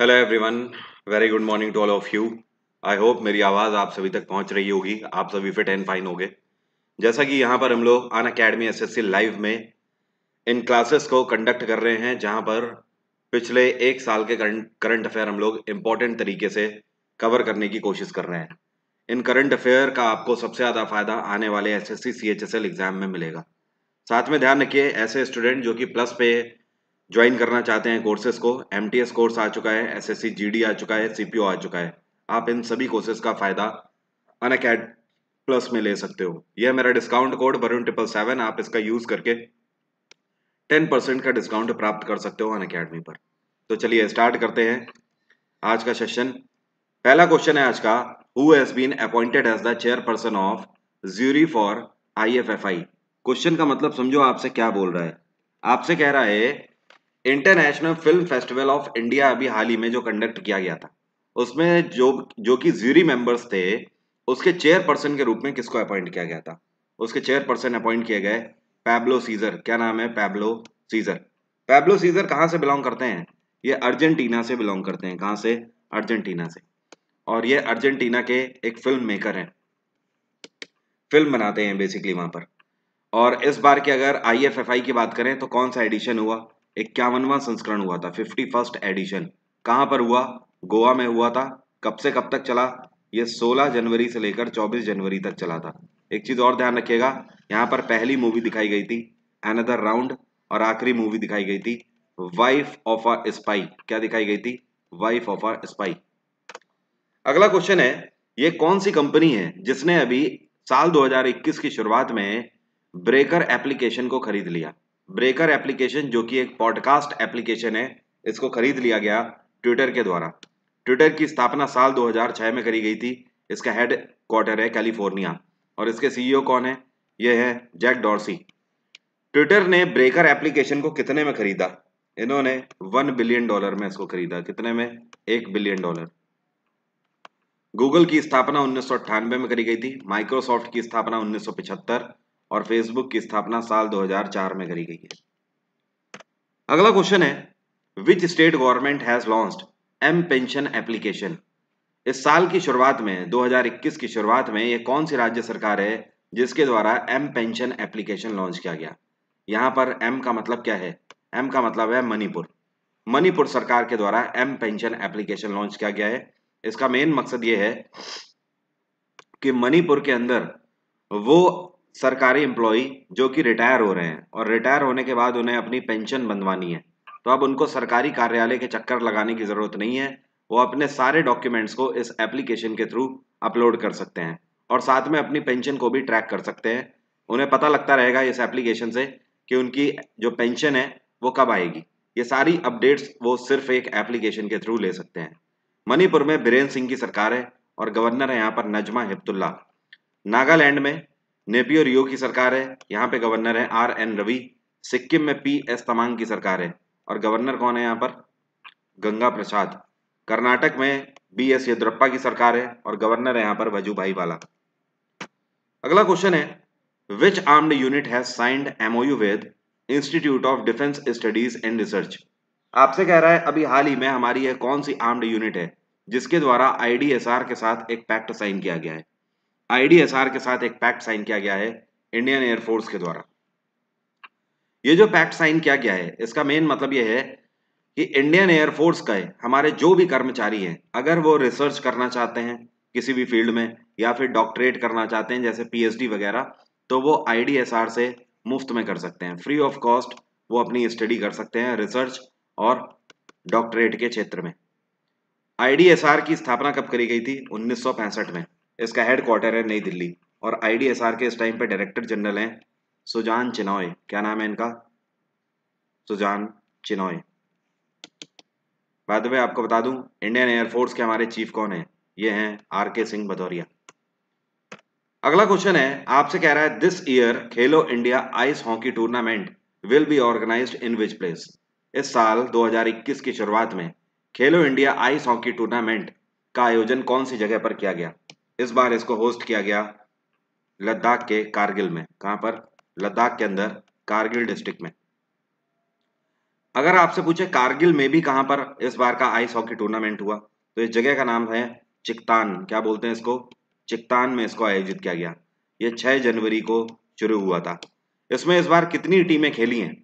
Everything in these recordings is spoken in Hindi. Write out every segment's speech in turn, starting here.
Hello everyone very good morning to all of you I hope मेरी आवाज़ आप सभी तक पहुंच रही होगी आप सभी फिट एंड फाइन होंगे जैसा कि यहाँ पर हम लोग अन अकेडमी एस लाइव में इन क्लासेस को कंडक्ट कर रहे हैं जहाँ पर पिछले एक साल के करंट अफेयर हम लोग इम्पोर्टेंट तरीके से कवर करने की कोशिश कर रहे हैं इन करंट अफेयर का आपको सबसे ज़्यादा फायदा आने वाले एस एस एग्ज़ाम में मिलेगा साथ में ध्यान रखिए ऐसे स्टूडेंट जो कि प्लस पे ज्वाइन करना चाहते हैं कोर्सेज को एम कोर्स आ चुका है एस एस आ चुका है सी आ चुका है आप इन सभी कोर्सेज का फ़ायदा अन प्लस में ले सकते हो यह मेरा discount code Varun triple seven आप इसका यूज़ करके टेन परसेंट का डिस्काउंट प्राप्त कर सकते हो अन अकेडमी पर तो चलिए स्टार्ट करते हैं आज का सेशन पहला क्वेश्चन है आज का who has been appointed as the chairperson of jury for I F F I question का मतलब समझो आपसे क्या बोल रहा है आपसे कह रहा है international film festival of India अभी हाल ही में जो कंडक्ट किया गया था उसमें जो जो कि ज्यूरी मेंबर्स थे उसके चेयरपर्सन के रूप में किसको अपॉइंट किया गया था उसके चेयरपर्सन अपॉइंट किए गए पैब्लो सीजर क्या नाम है पैब्लो सीजर पैब्लो सीजर कहाँ से बिलोंग करते हैं ये अर्जेंटीना से बिलोंग करते हैं कहाँ से अर्जेंटीना से और ये अर्जेंटीना के एक फिल्म मेकर हैं फिल्म बनाते हैं बेसिकली वहां पर और इस बार की अगर आई की बात करें तो कौन सा एडिशन हुआ इक्यावनवा संस्करण हुआ था फिफ्टी फर्स्ट एडिशन कहाँ पर हुआ गोवा में हुआ था कब से कब तक चला ये 16 जनवरी से लेकर 24 जनवरी तक चला था एक चीज़ और ध्यान रखिएगा यहाँ पर पहली मूवी दिखाई गई थी अनदर राउंड और आखिरी मूवी दिखाई गई थी वाइफ ऑफ अ स्पाई क्या दिखाई गई थी वाइफ ऑफ अ स्पाई अगला क्वेश्चन है ये कौन सी कंपनी है जिसने अभी साल 2021 की शुरुआत में ब्रेकर एप्लीकेशन को खरीद लिया ब्रेकर एप्लीकेशन जो कि एक पॉडकास्ट एप्लीकेशन है इसको खरीद लिया गया ट्विटर के द्वारा ट्विटर की स्थापना साल 2006 में करी गई थी इसका हेड क्वार्टर है कैलिफोर्निया और इसके सीईओ e कौन है यह है जैक डॉर्सी ट्विटर ने ब्रेकर एप्लीकेशन को कितने में खरीदा इन्होंने वन बिलियन डॉलर में इसको खरीदा कितने में एक बिलियन डॉलर गूगल की स्थापना उन्नीस में करी गई थी माइक्रोसॉफ्ट की स्थापना उन्नीस और फेसबुक की स्थापना साल 2004 में करी गई है अगला क्वेश्चन है which state government has launched M pension application इस साल की शुरुआत में 2021 की शुरुआत में यह कौन सी राज्य सरकार है जिसके द्वारा एम पेंशन एप्लीकेशन लॉन्च किया गया यहां पर एम का मतलब क्या है एम का मतलब है मणिपुर मणिपुर सरकार के द्वारा एम पेंशन एप्लीकेशन लॉन्च किया गया है इसका मेन मकसद यह है कि मणिपुर के अंदर वो सरकारी एम्प्लॉई जो कि रिटायर हो रहे हैं और रिटायर होने के बाद उन्हें अपनी पेंशन बनवानी है तो अब उनको सरकारी कार्यालय के चक्कर लगाने की ज़रूरत नहीं है वो अपने सारे डॉक्यूमेंट्स को इस एप्लीकेशन के थ्रू अपलोड कर सकते हैं और साथ में अपनी पेंशन को भी ट्रैक कर सकते हैं उन्हें पता लगता रहेगा इस एप्लीकेशन से कि उनकी जो पेंशन है वो कब आएगी ये सारी अपडेट्स वो सिर्फ एक एप्लीकेशन के थ्रू ले सकते हैं मणिपुर में बीरेन्द्र सिंह की सरकार है और गवर्नर है यहाँ पर नजमा हिप्तुल्ला नागालैंड में नेपियो रियो की सरकार है यहाँ पे गवर्नर है आर एन रवि सिक्किम में पी एस तमांग की सरकार है और गवर्नर कौन है यहाँ पर गंगा प्रसाद कर्नाटक में बी एस येदुरप्पा की सरकार है और गवर्नर है यहाँ पर वजूभाई वाला अगला क्वेश्चन है which armed unit has signed MOU with institute of defence studies and research आपसे कह रहा है अभी हाल ही में हमारी यह कौन सी आर्म्ड यूनिट है जिसके द्वारा आई के साथ एक पैक्ट साइन किया गया है आईडीएसआर के साथ एक पैक्ट साइन किया गया है इंडियन एयरफोर्स के द्वारा ये जो पैक्ट साइन किया गया है इसका मेन मतलब ये है कि इंडियन एयरफोर्स का हमारे जो भी कर्मचारी हैं अगर वो रिसर्च करना चाहते हैं किसी भी फील्ड में या फिर डॉक्टरेट करना चाहते हैं जैसे पीएचडी वगैरह तो वो आईडीएसआर से मुफ्त में कर सकते हैं फ्री ऑफ कॉस्ट वो अपनी स्टडी कर सकते हैं रिसर्च और डॉक्टरेट के क्षेत्र में आईडीएसआर की स्थापना कब करी गई थी उन्नीस में इसका हेड क्वार्टर है नई दिल्ली और आईडीएसआर के इस टाइम पे डायरेक्टर जनरल हैं सुजान चिनॉय क्या नाम है इनका सुजान चिनॉय बाद में आपको बता दूं इंडियन एयरफोर्स के हमारे चीफ कौन है ये हैं आर के सिंह भदौरिया अगला क्वेश्चन है आपसे कह रहा है this year Khelo India ice hockey tournament will be organize in which place इस साल 2021 की शुरुआत में खेलो इंडिया आइस हॉकी टूर्नामेंट का आयोजन कौन सी जगह पर किया गया इस बार इसको होस्ट किया गया लद्दाख के कारगिल में कहां पर लद्दाख के अंदर कारगिल डिस्ट्रिक्ट में अगर आपसे पूछे कारगिल में भी कहां पर इस बार का आइस हॉकी टूर्नामेंट हुआ तो इस जगह का नाम है चिकतान क्या बोलते हैं इसको चिकतान में इसको आयोजित किया गया ये 6 जनवरी को शुरू हुआ था इसमें इस बार कितनी टीमें खेली हैं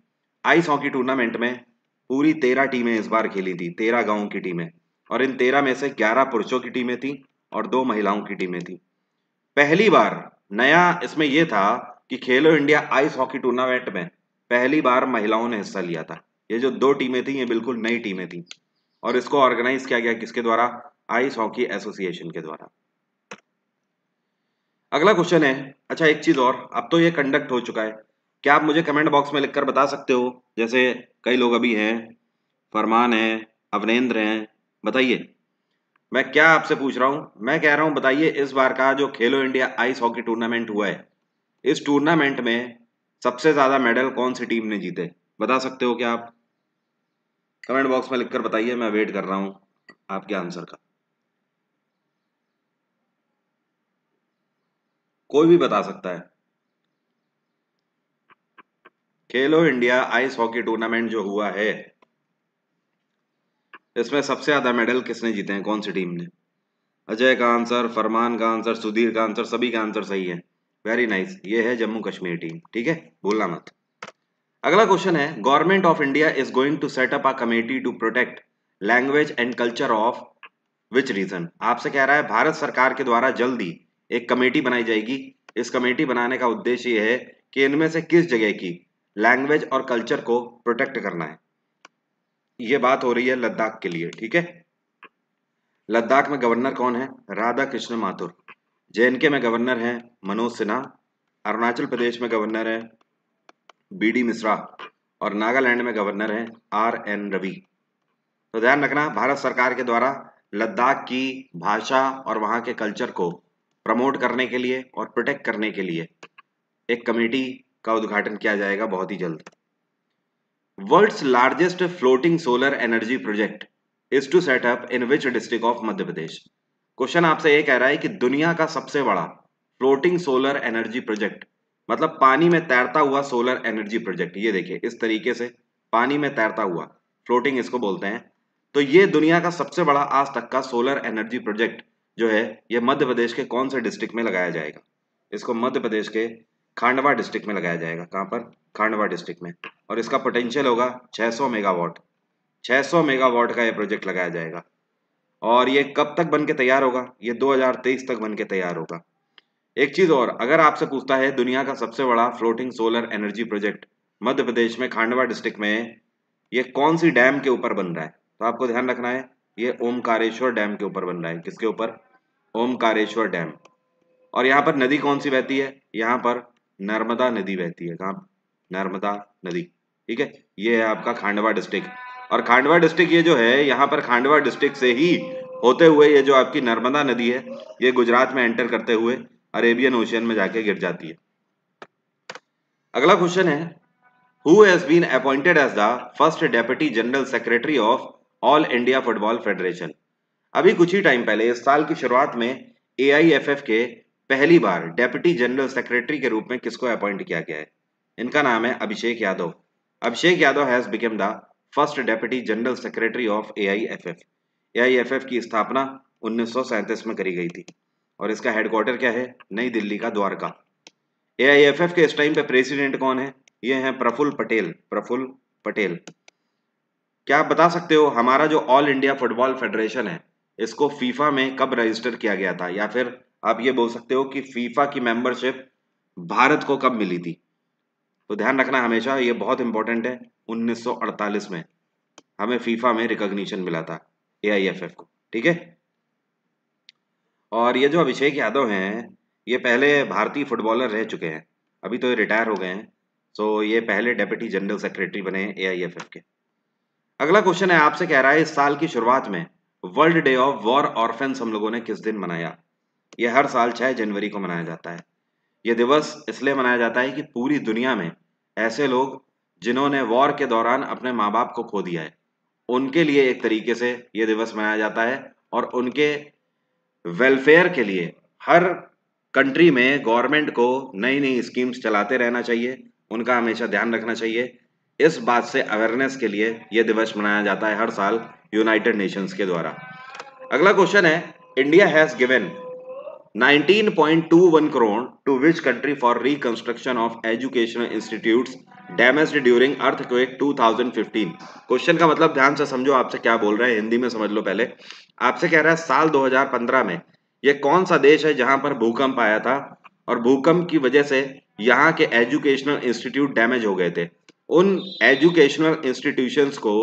आइस हॉकी टूर्नामेंट में पूरी तेरह टीमें इस बार खेली थी तेरह गांव की टीमें और इन तेरह में से ग्यारह पुरुषों की टीमें थी और दो महिलाओं की टीमें थी पहली बार नया इसमें यह था कि खेलो इंडिया आइस हॉकी टूर्नामेंट में पहली बार महिलाओं ने हिस्सा लिया था ये जो दो टीमें थी ये बिल्कुल नई टीमें थी और इसको ऑर्गेनाइज किया गया किसके द्वारा आइस हॉकी एसोसिएशन के द्वारा अगला क्वेश्चन है अच्छा एक चीज और अब तो ये कंडक्ट हो चुका है क्या आप मुझे कमेंट बॉक्स में लिखकर बता सकते हो जैसे कई लोग अभी हैं फरमान हैं अवनेन्द्र हैं बताइए मैं क्या आपसे पूछ रहा हूं मैं कह रहा हूं बताइए इस बार का जो खेलो इंडिया आइस हॉकी टूर्नामेंट हुआ है इस टूर्नामेंट में सबसे ज्यादा मेडल कौन सी टीम ने जीते बता सकते हो क्या आप कमेंट बॉक्स में लिखकर बताइए मैं वेट कर रहा हूं आपके आंसर का कोई भी बता सकता है खेलो इंडिया आइस हॉकी टूर्नामेंट जो हुआ है इसमें सबसे ज़्यादा मेडल किसने जीते हैं कौन सी टीम ने अजय का आंसर फरमान का आंसर सुधीर का आंसर सभी का आंसर सही है वेरी नाइस nice. ये है जम्मू कश्मीर टीम ठीक है भूलना मत अगला क्वेश्चन है government of India is going to set up a committee to protect language and culture of which region आपसे कह रहा है भारत सरकार के द्वारा जल्दी एक कमेटी बनाई जाएगी इस कमेटी बनाने का उद्देश्य यह है कि इनमें से किस जगह की लैंग्वेज और कल्चर को प्रोटेक्ट करना है ये बात हो रही है लद्दाख के लिए ठीक है लद्दाख में गवर्नर कौन है राधा कृष्ण माथुर जेएनके में गवर्नर है मनोज सिन्हा अरुणाचल प्रदेश में गवर्नर है बीडी मिश्रा और नागालैंड में गवर्नर है आर एन रवि तो ध्यान रखना भारत सरकार के द्वारा लद्दाख की भाषा और वहां के कल्चर को प्रमोट करने के लिए और प्रोटेक्ट करने के लिए एक कमेटी का उद्घाटन किया जाएगा बहुत ही जल्द World's largest floating solar energy project is to set up in which district of Madhya Pradesh? Question आपसे ये कह रहा है कि दुनिया का सबसे बड़ा फ्लोटिंग सोलर एनर्जी प्रोजेक्ट मतलब पानी में तैरता हुआ सोलर एनर्जी प्रोजेक्ट ये देखिए इस तरीके से पानी में तैरता हुआ फ्लोटिंग इसको बोलते हैं तो ये दुनिया का सबसे बड़ा आज तक का सोलर एनर्जी प्रोजेक्ट जो है ये मध्य प्रदेश के कौन से डिस्ट्रिक्ट में लगाया जाएगा इसको मध्य प्रदेश के खांडवा डिस्ट्रिक्ट में लगाया जाएगा कहाँ पर खांडवा डिस्ट्रिक्ट में और इसका पोटेंशियल होगा 600 मेगावाट 600 मेगावाट का ये प्रोजेक्ट लगाया जाएगा और ये कब तक बन के तैयार होगा ये 2023 तक बन के तैयार होगा एक चीज़ और अगर आपसे पूछता है दुनिया का सबसे बड़ा floating solar energy project Madhya Pradesh में खांडवा डिस्ट्रिक्ट में ये कौन सी डैम के ऊपर बन रहा है तो आपको ध्यान रखना है ये ओमकारेश्वर डैम के ऊपर बन रहा है किसके ऊपर ओमकारेश्वर डैम और यहाँ पर नदी कौन सी बहती है यहाँ पर नर्मदा नदी बहती है कहा नर्मदा नदी ठीक है ये है आपका खांडवा डिस्ट्रिक्ट और खांडवा डिस्ट्रिक्ट ये जो है यहाँ पर खांडवा डिस्ट्रिक्ट से ही होते हुए ये जो आपकी नर्मदा नदी है ये गुजरात में एंटर करते हुए अरेबियन ओशियन में जाके गिर जाती है अगला क्वेश्चन है who has been appointed as the first deputy general secretary of all India football federation अभी कुछ ही टाइम पहले इस साल की शुरुआत में ए के पहली बार डेप्यूटी जनरल सेक्रेटरी के रूप में किसको अपॉइंट किया गया है इनका नाम है Abhishek Yadav Abhishek Yadav has become the first deputy general secretary of AIFF AIFF की स्थापना उन्नीस में करी गई थी और इसका हेडक्वार्टर क्या है नई दिल्ली का द्वारका एआईएफएफ के इस टाइम पे प्रेसिडेंट कौन है ये हैं प्रफुल पटेल प्रफुल पटेल क्या आप बता सकते हो हमारा जो ऑल इंडिया फुटबॉल फेडरेशन है इसको फीफा में कब रजिस्टर किया गया था या फिर आप ये बोल सकते हो कि फीफा की मेंबरशिप भारत को कब मिली थी तो ध्यान रखना हमेशा ये बहुत इंपॉर्टेंट है 1948 में हमें फीफा में रिकॉग्निशन मिला था एफ को ठीक है और ये जो अभिषेक यादव हैं ये पहले भारतीय फुटबॉलर रह चुके हैं अभी तो ये रिटायर हो गए हैं सो ये पहले डेप्यूटी जनरल सेक्रेटरी बने ए के अगला क्वेश्चन है आपसे कह रहा है इस साल की शुरुआत में world day of war orphans हम लोगों ने किस दिन मनाया यह हर साल 6 जनवरी को मनाया जाता है यह दिवस इसलिए मनाया जाता है कि पूरी दुनिया में ऐसे लोग जिन्होंने वॉर के दौरान अपने माँ बाप को खो दिया है उनके लिए एक तरीके से ये दिवस मनाया जाता है और उनके वेलफेयर के लिए हर कंट्री में गवर्नमेंट को नई नई स्कीम्स चलाते रहना चाहिए उनका हमेशा ध्यान रखना चाहिए इस बात से अवेयरनेस के लिए यह दिवस मनाया जाता है हर साल यूनाइटेड नेशंस के द्वारा अगला क्वेश्चन है India has given 19.21 crore to which country for reconstruction of educational institutes damage during earthquake 2015 question का मतलब ध्यान से समझो आपसे क्या बोल रहे हैं हिंदी में समझ लो पहले आपसे कह रहा है साल 2015 में ये कौन सा देश है जहां पर भूकंप आया था और भूकंप की वजह से यहाँ के एजुकेशनल इंस्टीट्यूट डैमेज हो गए थे उन एजुकेशनल इंस्टीट्यूशंस को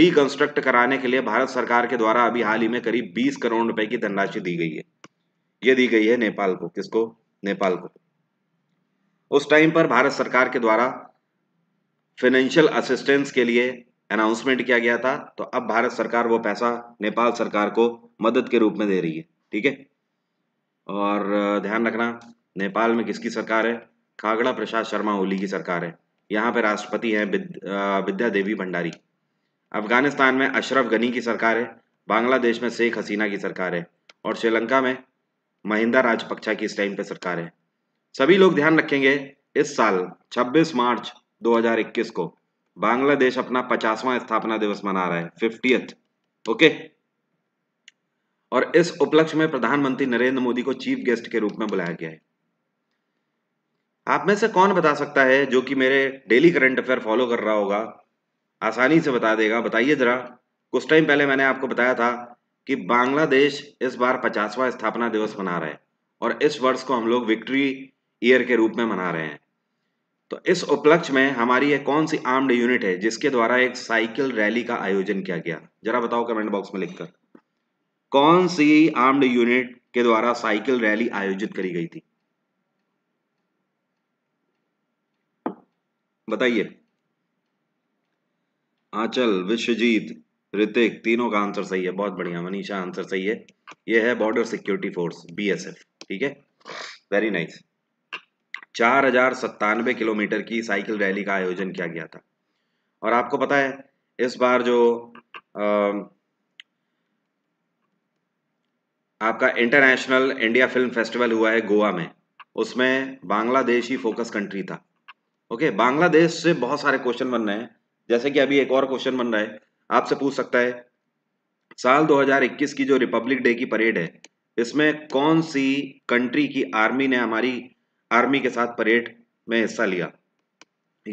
रिकंस्ट्रक्ट कराने के लिए भारत सरकार के द्वारा अभी हाल ही में करीब 20 करोड़ रुपए की धनराशि दी गई है ये दी गई है नेपाल को किसको नेपाल को उस टाइम पर भारत सरकार के द्वारा फाइनेंशियल असिस्टेंस के लिए अनाउंसमेंट किया गया था तो अब भारत सरकार वो पैसा नेपाल सरकार को मदद के रूप में दे रही है ठीक है और ध्यान रखना नेपाल में किसकी सरकार है खागड़ा प्रसाद शर्मा ओली की सरकार है यहाँ पे राष्ट्रपति हैं विद्या देवी भंडारी अफगानिस्तान में अशरफ गनी की सरकार है बांग्लादेश में शेख हसीना की सरकार है और श्रीलंका में महिंदा राजपक्षा की इस टाइम पे सरकार है सभी लोग ध्यान रखेंगे इस साल 26 मार्च 2021 को बांग्लादेश अपना 50वां स्थापना दिवस मना रहा है फिफ्टी ओके और इस उपलक्ष्य में प्रधानमंत्री नरेंद्र मोदी को चीफ गेस्ट के रूप में बुलाया गया है आप में से कौन बता सकता है जो कि मेरे डेली करंट अफेयर फॉलो कर रहा होगा आसानी से बता देगा बताइए जरा कुछ टाइम पहले मैंने आपको बताया था कि बांग्लादेश इस बार पचासवा स्थापना दिवस मना रहे हैं और इस वर्ष को हम लोग विक्ट्री ईयर के रूप में मना रहे हैं तो इस उपलक्ष्य में हमारी यह कौन सी आर्म्ड यूनिट है जिसके द्वारा एक साइकिल रैली का आयोजन किया गया जरा बताओ कमेंट बॉक्स में लिखकर कौन सी आर्म्ड यूनिट के द्वारा साइकिल रैली आयोजित करी गई थी बताइए आंचल विश्वजीत ऋतिक तीनों का आंसर सही है बहुत बढ़िया मनीषा आंसर सही है ये है बॉर्डर सिक्योरिटी फोर्स बीएसएफ ठीक है वेरी नाइस चार हजार सत्तानवे किलोमीटर की साइकिल रैली का आयोजन किया गया था और आपको पता है इस बार जो आ, आपका इंटरनेशनल इंडिया फिल्म फेस्टिवल हुआ है गोवा में उसमें बांग्लादेश ही फोकस कंट्री था ओके बांग्लादेश से बहुत सारे क्वेश्चन बन रहे हैं जैसे कि अभी एक और क्वेश्चन बन रहा है आपसे पूछ सकता है साल 2021 की जो रिपब्लिक डे की परेड है इसमें कौन सी कंट्री की आर्मी ने हमारी आर्मी के साथ परेड में हिस्सा लिया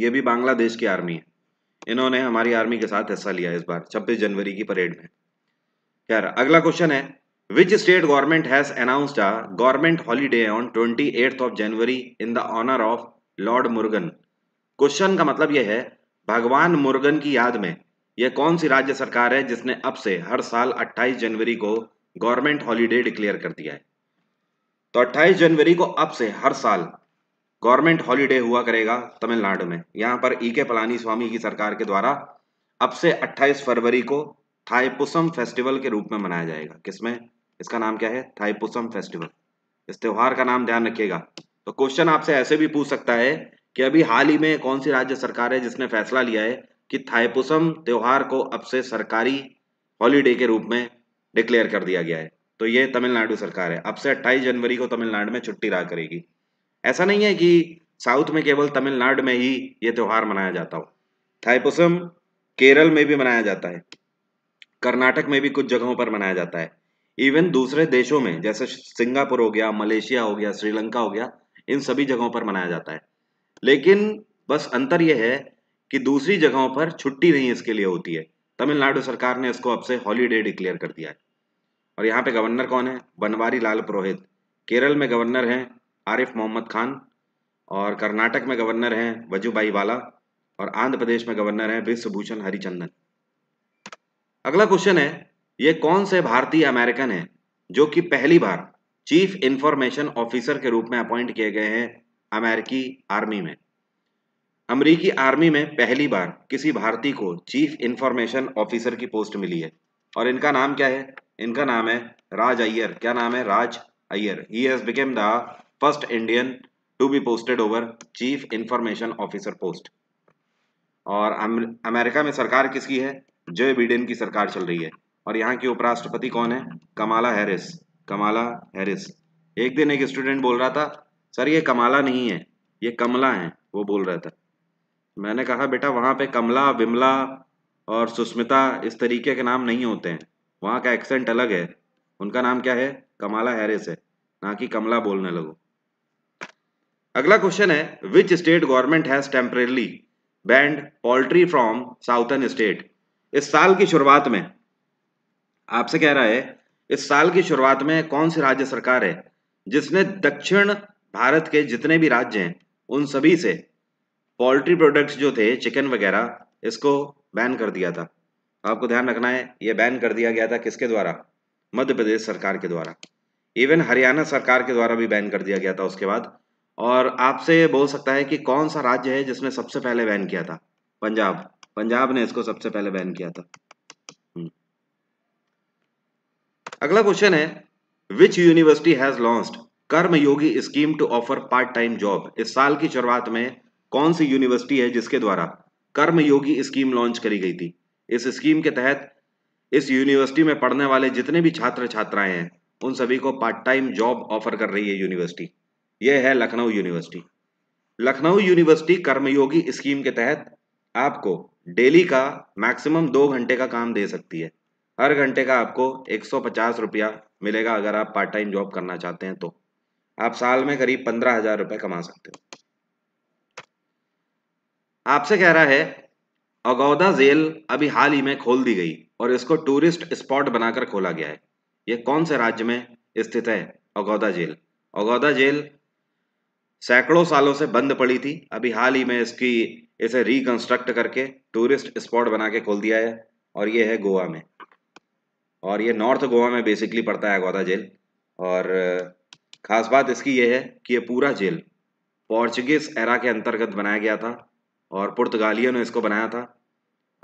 ये भी बांग्लादेश की आर्मी है इन्होंने हमारी आर्मी के साथ हिस्सा लिया इस बार 26 जनवरी की परेड में यार अगला क्वेश्चन है which state government has announced a government holiday on twenty eighth of January in the honour of lord Murugan question का मतलब यह है भगवान मुर्गन की याद में यह कौन सी राज्य सरकार है जिसने अब से हर साल 28 जनवरी को गवर्नमेंट हॉलीडे डिक्लेयर कर दिया है तो 28 जनवरी को अब से हर साल गवर्नमेंट हॉलीडे हुआ करेगा तमिलनाडु में यहां पर ई के पलानी स्वामी की सरकार के द्वारा अब से 28 फरवरी को थाईपुसम फेस्टिवल के रूप में मनाया जाएगा किसमें इसका नाम क्या है थाईपुसम फेस्टिवल इस त्यौहार का नाम ध्यान रखिएगा तो क्वेश्चन आपसे ऐसे भी पूछ सकता है कि अभी हाल ही में कौन सी राज्य सरकार है जिसने फैसला लिया है कि थाईपुसम त्यौहार को अब से सरकारी हॉलीडे के रूप में डिक्लेयर कर दिया गया है तो ये तमिलनाडु सरकार है अब से 28 जनवरी को तमिलनाडु में छुट्टी रहा करेगी ऐसा नहीं है कि साउथ में केवल तमिलनाडु में ही ये त्यौहार मनाया जाता हो थाईपुसम केरल में भी मनाया जाता है कर्नाटक में भी कुछ जगहों पर मनाया जाता है इवन दूसरे देशों में जैसे सिंगापुर हो गया मलेशिया हो गया श्रीलंका हो गया इन सभी जगहों पर मनाया जाता है लेकिन बस अंतर यह है कि दूसरी जगहों पर छुट्टी नहीं इसके लिए होती है तमिलनाडु सरकार ने इसको अब से हॉलीडे डिक्लेयर कर दिया है और यहाँ पे गवर्नर कौन है बनवारी लाल पुरोहित केरल में गवर्नर हैं आरिफ मोहम्मद खान और कर्नाटक में गवर्नर हैं वजूभाई वाला और आंध्र प्रदेश में गवर्नर हैं विश्वभूषण हरिचंदन अगला क्वेश्चन है ये कौन से भारतीय अमेरिकन हैं जो कि पहली बार चीफ इंफॉर्मेशन ऑफिसर के रूप में अपॉइंट किए गए हैं अमेरिकी आर्मी में अमरीकी आर्मी में पहली बार किसी भारतीय को चीफ इंफॉर्मेशन ऑफिसर की पोस्ट मिली है और इनका नाम क्या है इनका नाम है राज अय्यर क्या नाम है Raj Iyer he has become the first Indian to be posted over chief information officer post और अमेरिका में सरकार किसकी है जो बिडेन की सरकार चल रही है और यहाँ की उपराष्ट्रपति कौन है कमाला हैरिस कमाला हैरिस एक दिन एक स्टूडेंट बोल रहा था सर ये कमाला नहीं है ये कमला है वो बोल रहा था मैंने कहा बेटा वहां पे कमला विमला और सुष्मिता इस तरीके के नाम नहीं होते हैं वहां का एक्सेंट अलग है उनका नाम क्या है कमाला हैरिस है ना कि कमला बोलने लगो अगला क्वेश्चन है which state government has temporarily banned poultry from southern state इस साल की शुरुआत में आपसे कह रहा है इस साल की शुरुआत में कौन सी राज्य सरकार है जिसने दक्षिण भारत के जितने भी राज्य हैं उन सभी से पोल्ट्री प्रोडक्ट्स जो थे चिकन वगैरह इसको बैन कर दिया था आपको ध्यान रखना है ये बैन कर दिया गया था किसके द्वारा मध्य प्रदेश सरकार के द्वारा इवन हरियाणा सरकार के द्वारा भी बैन कर दिया गया था उसके बाद और आपसे बोल सकता है कि कौन सा राज्य है जिसने सबसे पहले बैन किया था पंजाब पंजाब ने इसको सबसे पहले बैन किया था हम्म। अगला क्वेश्चन है which university has launch Karmayogi scheme to offer part time job इस साल की शुरुआत में कौन सी यूनिवर्सिटी है जिसके द्वारा कर्मयोगी स्कीम लॉन्च करी गई थी इस स्कीम के तहत इस यूनिवर्सिटी में पढ़ने वाले जितने भी छात्र छात्राएं हैं उन सभी को पार्ट टाइम जॉब ऑफर कर रही है यूनिवर्सिटी यह है Lucknow university Lucknow university Karmayogi scheme के तहत आपको डेली का मैक्सिमम दो घंटे का काम दे सकती है हर घंटे का आपको एक सौ पचास रुपया मिलेगा अगर आप पार्ट टाइम जॉब करना चाहते हैं तो आप साल में करीब पंद्रह हजार रुपये कमा सकते हो आपसे कह रहा है अगौदा जेल अभी हाल ही में खोल दी गई और इसको टूरिस्ट स्पॉट बनाकर खोला गया है ये कौन से राज्य में स्थित है अगौदा जेल अगौदा जेल सैकड़ों सालों से बंद पड़ी थी अभी हाल ही में इसकी इसे रिकंस्ट्रक्ट करके टूरिस्ट स्पॉट बना के खोल दिया है और ये है गोवा में और ये नॉर्थ गोवा में बेसिकली पड़ता है अगौदा जेल और खास बात इसकी यह है कि ये पूरा जेल पोर्चुगीज एरा के अंतर्गत बनाया गया था और पुर्तगालियों ने इसको बनाया था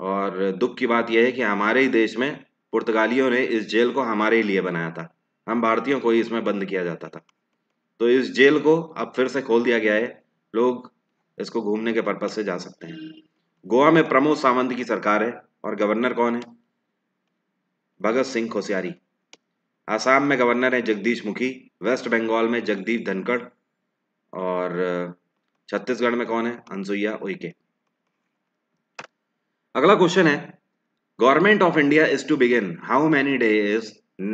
और दुख की बात यह है कि हमारे ही देश में पुर्तगालियों ने इस जेल को हमारे लिए बनाया था हम भारतीयों को ही इसमें बंद किया जाता था तो इस जेल को अब फिर से खोल दिया गया है लोग इसको घूमने के पर्पज से जा सकते हैं गोवा में प्रमोद सावंत की सरकार है और गवर्नर कौन है भगत सिंह कोश्यारी आसाम में गवर्नर है जगदीश मुखी वेस्ट बंगाल में जगदीप धनखड़ और छत्तीसगढ़ में कौन है अनसुईया उइके अगला क्वेश्चन है government of India is to begin how many day is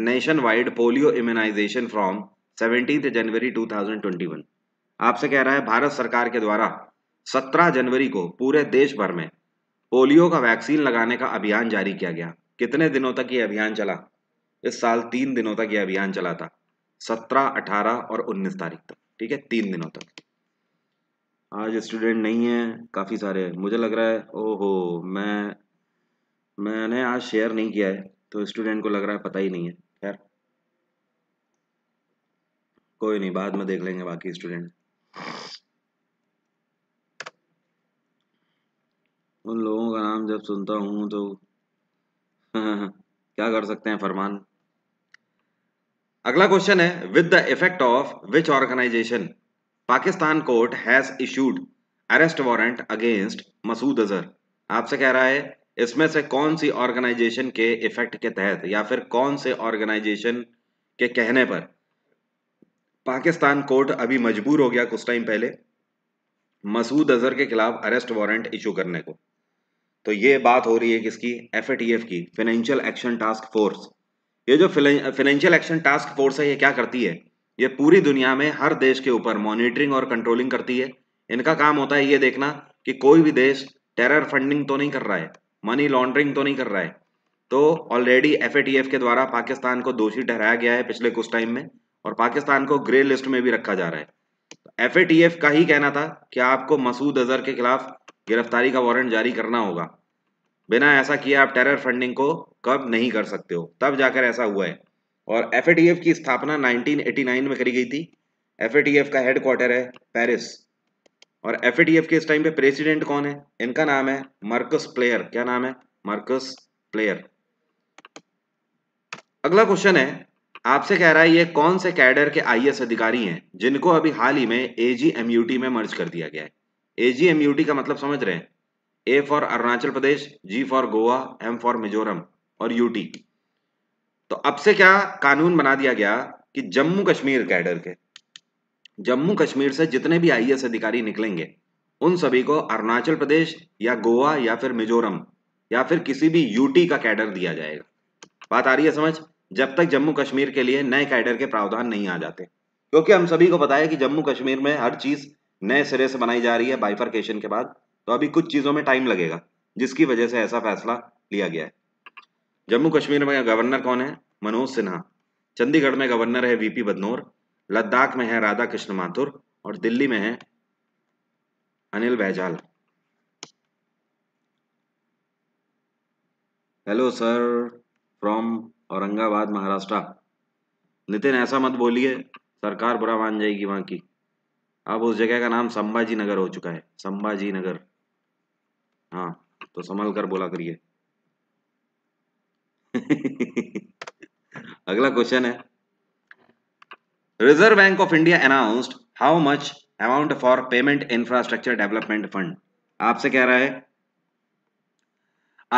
nationwide polio immunization from seventeen January 2021 आपसे कह रहा है भारत सरकार के द्वारा 17 जनवरी को पूरे देश भर में पोलियो का वैक्सीन लगाने का अभियान जारी किया गया कितने दिनों तक ये अभियान चला इस साल तीन दिनों तक ये अभियान चला था सत्रह अठारह और उन्नीस तारीख तक ठीक है तीन दिनों तक आज स्टूडेंट नहीं है काफ़ी सारे मुझे लग रहा है ओहो मैं मैंने आज शेयर नहीं किया है तो स्टूडेंट को लग रहा है पता ही नहीं है खैर कोई नहीं बाद में देख लेंगे बाकी स्टूडेंट उन लोगों का नाम जब सुनता हूँ तो क्या कर सकते हैं फरमान अगला क्वेश्चन है with the effect of which organisation Pakistan court has issued arrest warrant against Masood Azhar आपसे कह रहा है इसमें से कौन सी ऑर्गेनाइजेशन के इफेक्ट के तहत या फिर कौन से ऑर्गेनाइजेशन के कहने पर पाकिस्तान कोर्ट अभी मजबूर हो गया कुछ टाइम पहले मसूद अजहर के खिलाफ अरेस्ट वारंट इशू करने को तो ये बात हो रही है किसकी एफ की फाइनेंशियल एक्शन टास्क फोर्स ये जो फाइनेंशियल एक्शन टास्क फोर्स है ये क्या करती है ये पूरी दुनिया में हर देश के ऊपर मॉनिटरिंग और कंट्रोलिंग करती है इनका काम होता है ये देखना कि कोई भी देश टेरर फंडिंग तो नहीं कर रहा है मनी लॉन्ड्रिंग तो नहीं कर रहा है तो ऑलरेडी एफ के द्वारा पाकिस्तान को दोषी ठहराया गया है पिछले कुछ टाइम में और पाकिस्तान को ग्रे लिस्ट में भी रखा जा रहा है एफ का ही कहना था कि आपको मसूद अजहर के खिलाफ गिरफ्तारी का वारंट जारी करना होगा बिना ऐसा किए आप टेरर फंडिंग को कब नहीं कर सकते हो तब जाकर ऐसा हुआ है और एफ की स्थापना 1989 में करी गई थी एफ का हेडक्वार्टर है पेरिस और एफ के इस टाइम पे प्रेसिडेंट कौन है इनका नाम है मार्कस प्लेयर क्या नाम है मार्कस प्लेयर अगला क्वेश्चन है आपसे कह रहा है ये कौन से कैडर के आई अधिकारी हैं जिनको अभी हाल ही में एजीएमयूटी में मर्ज कर दिया गया है एजीएमयूटी का मतलब समझ रहे हैं A for Arunachal Pradesh G for Goa M for Mizoram और यूटी तो अब से क्या कानून बना दिया गया कि जम्मू कश्मीर कैडर के जम्मू कश्मीर से जितने भी आई e अधिकारी निकलेंगे उन सभी को अरुणाचल प्रदेश या गोवा या फिर मिजोरम या फिर किसी भी यूटी का कैडर दिया जाएगा बात आ रही है समझ जब तक जम्मू कश्मीर के लिए नए कैडर के प्रावधान नहीं आ जाते क्योंकि हम सभी को पता है कि जम्मू कश्मीर में हर चीज नए सिरे से बनाई जा रही है बाइफरकेशन के बाद तो अभी कुछ चीजों में टाइम लगेगा जिसकी वजह से ऐसा फैसला लिया गया है जम्मू कश्मीर में गवर्नर कौन है मनोज सिन्हा चंडीगढ़ में गवर्नर है वीपी बदनौर लद्दाख में है राधा कृष्ण माथुर और दिल्ली में है Anil Baijal hello sir from Aurangabad Maharashtra Nitin ऐसा मत बोलिए सरकार बुरा मान जाएगी वहाँ की अब उस जगह का नाम संभाजी नगर हो चुका है संभाजी नगर हाँ तो संभल कर बोला करिए अगला क्वेश्चन है reserve bank of India announced how much amount for payment infrastructure development fund आपसे कह रहा है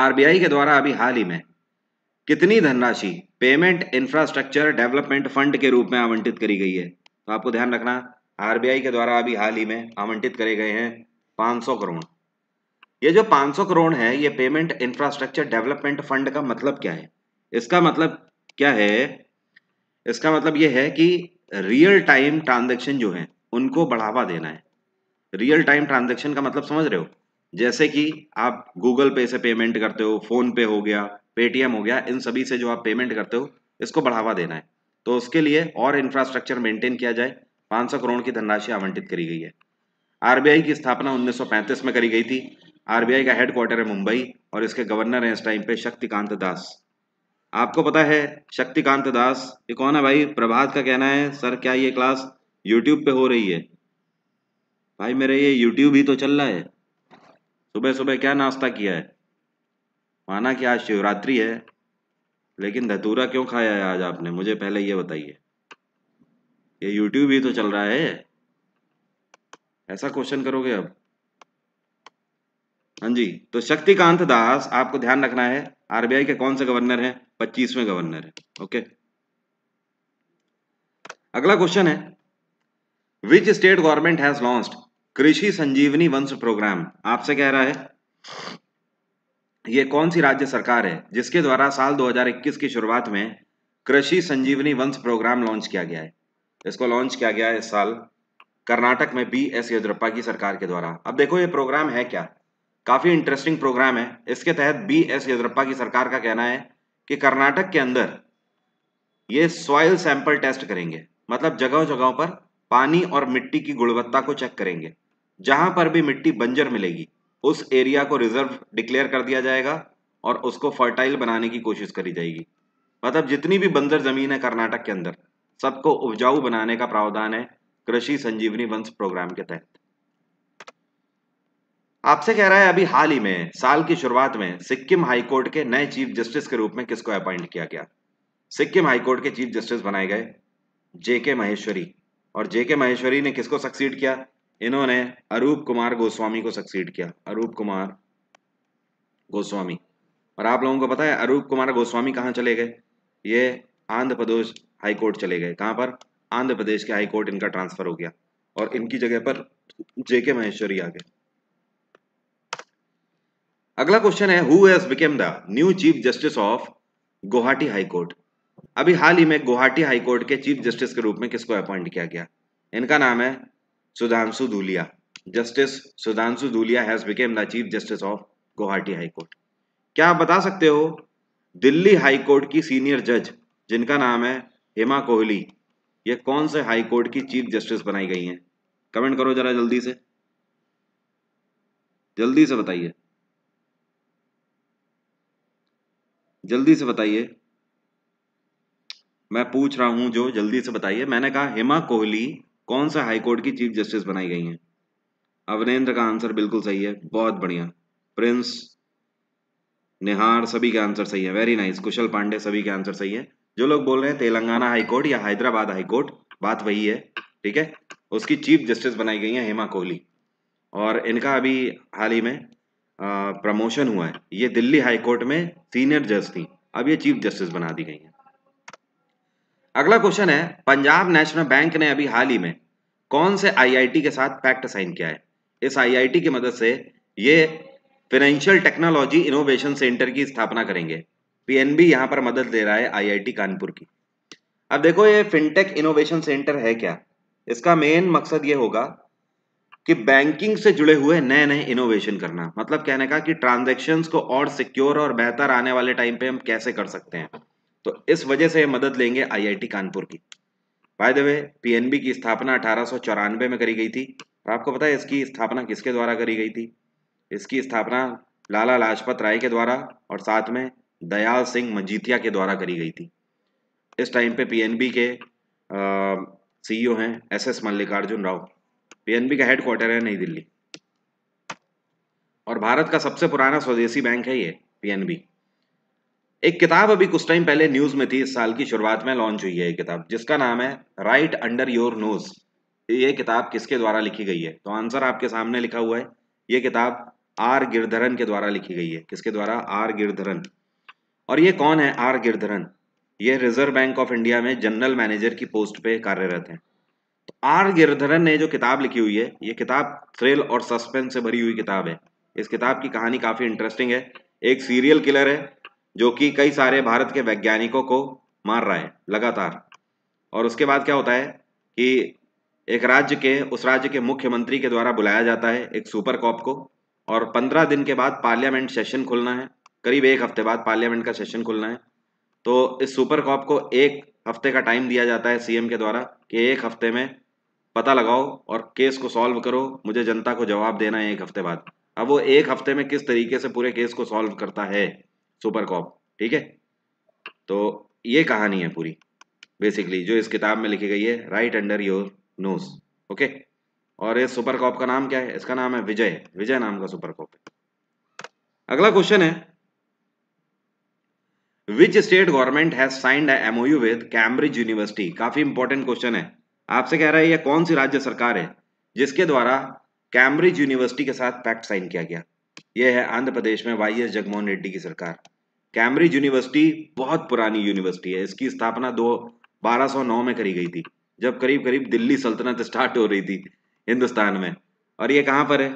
आरबीआई के द्वारा अभी हाल ही में कितनी धनराशि पेमेंट इंफ्रास्ट्रक्चर डेवलपमेंट फंड के रूप में आवंटित करी गई है तो आपको ध्यान रखना आरबीआई के द्वारा अभी हाल ही में आवंटित करे गए हैं 500 करोड़ ये जो 500 करोड़ है ये पेमेंट इंफ्रास्ट्रक्चर डेवलपमेंट फंड का मतलब क्या है इसका मतलब क्या है इसका मतलब ये है कि रियल टाइम ट्रांजेक्शन जो है उनको बढ़ावा देना है रियल टाइम ट्रांजेक्शन का मतलब समझ रहे हो जैसे कि आप गूगल पे से पेमेंट करते हो फोन पे हो गया पेटीएम हो गया इन सभी से जो आप पेमेंट करते हो इसको बढ़ावा देना है तो उसके लिए और इंफ्रास्ट्रक्चर मेंटेन किया जाए 500 करोड़ की धनराशि आवंटित करी गई है आरबीआई की स्थापना 1935 में करी गई थी आरबीआई का हेडक्वार्टर है मुंबई और इसके गवर्नर हैं इस टाइम पे शक्तिकांत दास आपको पता है शक्तिकांत दास ये कौन है भाई प्रभात का कहना है सर क्या ये क्लास यूट्यूब पे हो रही है भाई मेरे ये यूट्यूब ही तो चल रहा है सुबह सुबह क्या नाश्ता किया है माना कि आज शिवरात्रि है लेकिन धतूरा क्यों खाया है आज आपने मुझे पहले ये बताइए ये यूट्यूब ही तो चल रहा है ऐसा क्वेश्चन करोगे अब हाँ जी तो शक्तिकांत दास आपको ध्यान रखना है आरबीआई के कौन से गवर्नर हैं पच्चीसवें गवर्नर है ओके अगला क्वेश्चन है which state government has launch Krishi Sanjivani वंश प्रोग्राम आपसे कह रहा है ये कौन सी राज्य सरकार है जिसके द्वारा साल 2021 की शुरुआत में कृषि संजीवनी वंश प्रोग्राम लॉन्च किया गया है इसको लॉन्च किया गया है इस साल कर्नाटक में बी एस येदुरप्पा की सरकार के द्वारा अब देखो ये प्रोग्राम है क्या काफ़ी इंटरेस्टिंग प्रोग्राम है इसके तहत बी एस येदुरप्पा की सरकार का कहना है कि कर्नाटक के अंदर ये सॉइल सैंपल टेस्ट करेंगे मतलब जगह जगहों पर पानी और मिट्टी की गुणवत्ता को चेक करेंगे जहां पर भी मिट्टी बंजर मिलेगी उस एरिया को रिजर्व डिक्लेयर कर दिया जाएगा और उसको फर्टाइल बनाने की कोशिश करी जाएगी मतलब जितनी भी बंजर जमीन है कर्नाटक के अंदर सबको उपजाऊ बनाने का प्रावधान है कृषि संजीवनी वंश प्रोग्राम के तहत आपसे कह रहा है अभी हाल ही में साल की शुरुआत में सिक्किम हाईकोर्ट के नए चीफ जस्टिस के रूप में किसको अपॉइंट किया गया सिक्किम हाईकोर्ट के चीफ जस्टिस बनाए गए जेके महेश्वरी और जेके महेश्वरी ने किसको सक्सीड किया इन्होंने अरूप कुमार गोस्वामी को सक्सीड किया अरूप कुमार गोस्वामी और आप लोगों को पता है अरूप कुमार गोस्वामी कहाँ चले गए ये आंध्र प्रदेश हाईकोर्ट चले गए कहाँ पर आंध्र प्रदेश के हाईकोर्ट इनका ट्रांसफर हो गया और इनकी जगह पर जेके महेश्वरी आ गए अगला क्वेश्चन है who has become the new chief justice of Guwahati high court अभी हाल ही में गुवाहाटी हाईकोर्ट के चीफ जस्टिस के रूप में किसको अपॉइंट किया गया इनका नाम है Sudhanshu Dhulia justice Sudhanshu Dhulia has become the chief justice of Guwahati high court क्या आप बता सकते हो दिल्ली हाईकोर्ट की सीनियर जज जिनका नाम है हेमा कोहली ये कौन से हाईकोर्ट की चीफ जस्टिस बनाई गई हैं कमेंट करो जरा जल्दी से जल्दी से बताइए जल्दी से बताइए मैं पूछ रहा हूं जो जल्दी से बताइए मैंने कहा हेमा कोहली कौन सा हाईकोर्ट की चीफ जस्टिस बनाई गई हैं अवनेन्द्र का आंसर बिल्कुल सही है बहुत बढ़िया प्रिंस निहार सभी के आंसर सही है वेरी नाइस कुशल पांडे सभी के आंसर सही है जो लोग बोल रहे हैं तेलंगाना हाईकोर्ट या हैदराबाद हाईकोर्ट बात वही है ठीक है उसकी चीफ जस्टिस बनाई गई है हेमा कोहली और इनका अभी हाल ही में प्रमोशन हुआ है ये दिल्ली हाईकोर्ट में सीनियर जज थी अब ये चीफ जस्टिस बना दी गई है अगला क्वेश्चन है पंजाब नेशनल बैंक ने अभी हाल ही में कौन से आईआईटी के साथ पैक्ट साइन किया है इस आईआईटी की मदद से ये फाइनेंशियल टेक्नोलॉजी इनोवेशन सेंटर की स्थापना करेंगे पीएनबी यहां पर मदद दे रहा है आईआईटी कानपुर की अब देखो ये फिनटेक इनोवेशन सेंटर है क्या इसका मेन मकसद ये होगा कि बैंकिंग से जुड़े हुए नए नए इनोवेशन करना मतलब कहने का कि ट्रांजेक्शन को और सिक्योर और बेहतर आने वाले टाइम पे हम कैसे कर सकते हैं तो इस वजह से मदद लेंगे आई कानपुर की बाय द वे पीएनबी की स्थापना अठारह में करी गई थी और आपको पता है इसकी स्थापना किसके द्वारा करी गई थी इसकी स्थापना लाला लाजपत राय के द्वारा और साथ में दयाल सिंह मजीतिया के द्वारा करी गई थी इस टाइम पे पीएनबी के सीईओ हैं S S Mallikarjun Rao PNB का हेडक्वार्टर है नई दिल्ली और भारत का सबसे पुराना स्वदेशी बैंक है ये पीएनबी एक किताब अभी कुछ टाइम पहले न्यूज में थी इस साल की शुरुआत में लॉन्च हुई है ये किताब जिसका नाम है राइट अंडर योर नोज ये किताब किसके द्वारा लिखी गई है तो आंसर आपके सामने लिखा हुआ है ये किताब आर गिरधरन के द्वारा लिखी गई है किसके द्वारा आर गिरधरन और ये कौन है आर गिरधरन ये रिजर्व बैंक ऑफ इंडिया में जनरल मैनेजर की पोस्ट पे कार्यरत हैं आर गिरधरन ने जो किताब लिखी हुई है ये किताब थ्रिल और सस्पेंस से भरी हुई किताब है इस किताब की कहानी काफी इंटरेस्टिंग है एक सीरियल किलर है जो कि कई सारे भारत के वैज्ञानिकों को मार रहा है लगातार और उसके बाद क्या होता है कि एक राज्य के उस राज्य के मुख्यमंत्री के द्वारा बुलाया जाता है एक सुपर कॉप को और पंद्रह दिन के बाद पार्लियामेंट सेशन खुलना है करीब एक हफ्ते बाद पार्लियामेंट का सेशन खुलना है तो इस सुपर कॉप को एक हफ्ते का टाइम दिया जाता है सीएम के द्वारा कि एक हफ्ते में पता लगाओ और केस को सॉल्व करो मुझे जनता को जवाब देना है एक हफ्ते बाद अब वो एक हफ्ते में किस तरीके से पूरे केस को सॉल्व करता है सुपर कॉप ठीक है तो ये कहानी है पूरी बेसिकली जो इस किताब में लिखी गई है right under your nose okay और इस सुपर कॉप का नाम क्या है इसका नाम है विजय विजय नाम का सुपर कॉप है अगला क्वेश्चन है which state government has signed MOU with Cambridge university काफी इंपॉर्टेंट क्वेश्चन है आपसे कह रहा है यह कौन सी राज्य सरकार है जिसके द्वारा कैम्ब्रिज यूनिवर्सिटी के साथ पैक्ट साइन किया गया यह है आंध्र प्रदेश में वाई एस जगमोहन रेड्डी की सरकार कैम्ब्रिज यूनिवर्सिटी बहुत पुरानी यूनिवर्सिटी है इसकी स्थापना दो नौ में करी गई थी जब करीब करीब दिल्ली सल्तनत स्टार्ट हो रही थी हिंदुस्तान में और ये कहाँ पर है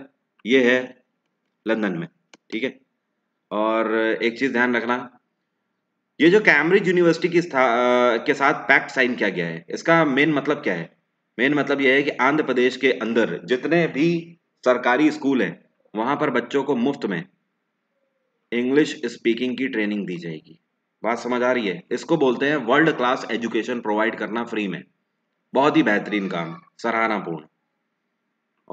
ये है लंदन में ठीक है और एक चीज़ ध्यान रखना ये जो कैम्ब्रिज यूनिवर्सिटी की के साथ पैक्ट साइन किया गया है इसका मेन मतलब क्या है मेन मतलब यह है कि आंध्र प्रदेश के अंदर जितने भी सरकारी स्कूल हैं वहां पर बच्चों को मुफ्त में इंग्लिश स्पीकिंग की ट्रेनिंग दी जाएगी बात समझ आ रही है इसको बोलते हैं वर्ल्ड क्लास एजुकेशन प्रोवाइड करना फ्री में बहुत ही बेहतरीन काम सराहनापूर्ण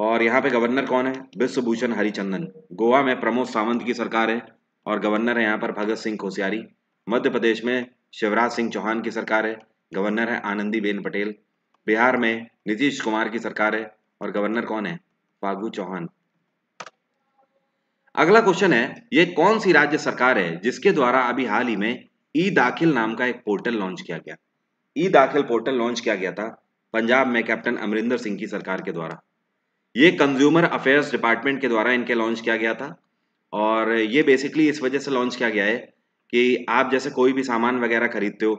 और यहाँ पे गवर्नर कौन है विश्वभूषण हरिचंदन गोवा में प्रमोद सावंत की सरकार है और गवर्नर है यहाँ पर भगत सिंह कोश्यारी मध्य प्रदेश में शिवराज सिंह चौहान की सरकार है गवर्नर है आनंदी बेन पटेल बिहार में नीतीश कुमार की सरकार है और गवर्नर कौन है फागू चौहान अगला क्वेश्चन है ये कौन सी राज्य सरकार है जिसके द्वारा अभी हाल ही में ई दाखिल नाम का एक पोर्टल लॉन्च किया गया ई दाखिल पोर्टल लॉन्च किया गया था पंजाब में कैप्टन अमरिंदर सिंह की सरकार के द्वारा ये कंज्यूमर अफेयर्स डिपार्टमेंट के द्वारा इनके लॉन्च किया गया था और ये बेसिकली इस वजह से लॉन्च किया गया है कि आप जैसे कोई भी सामान वगैरह खरीदते हो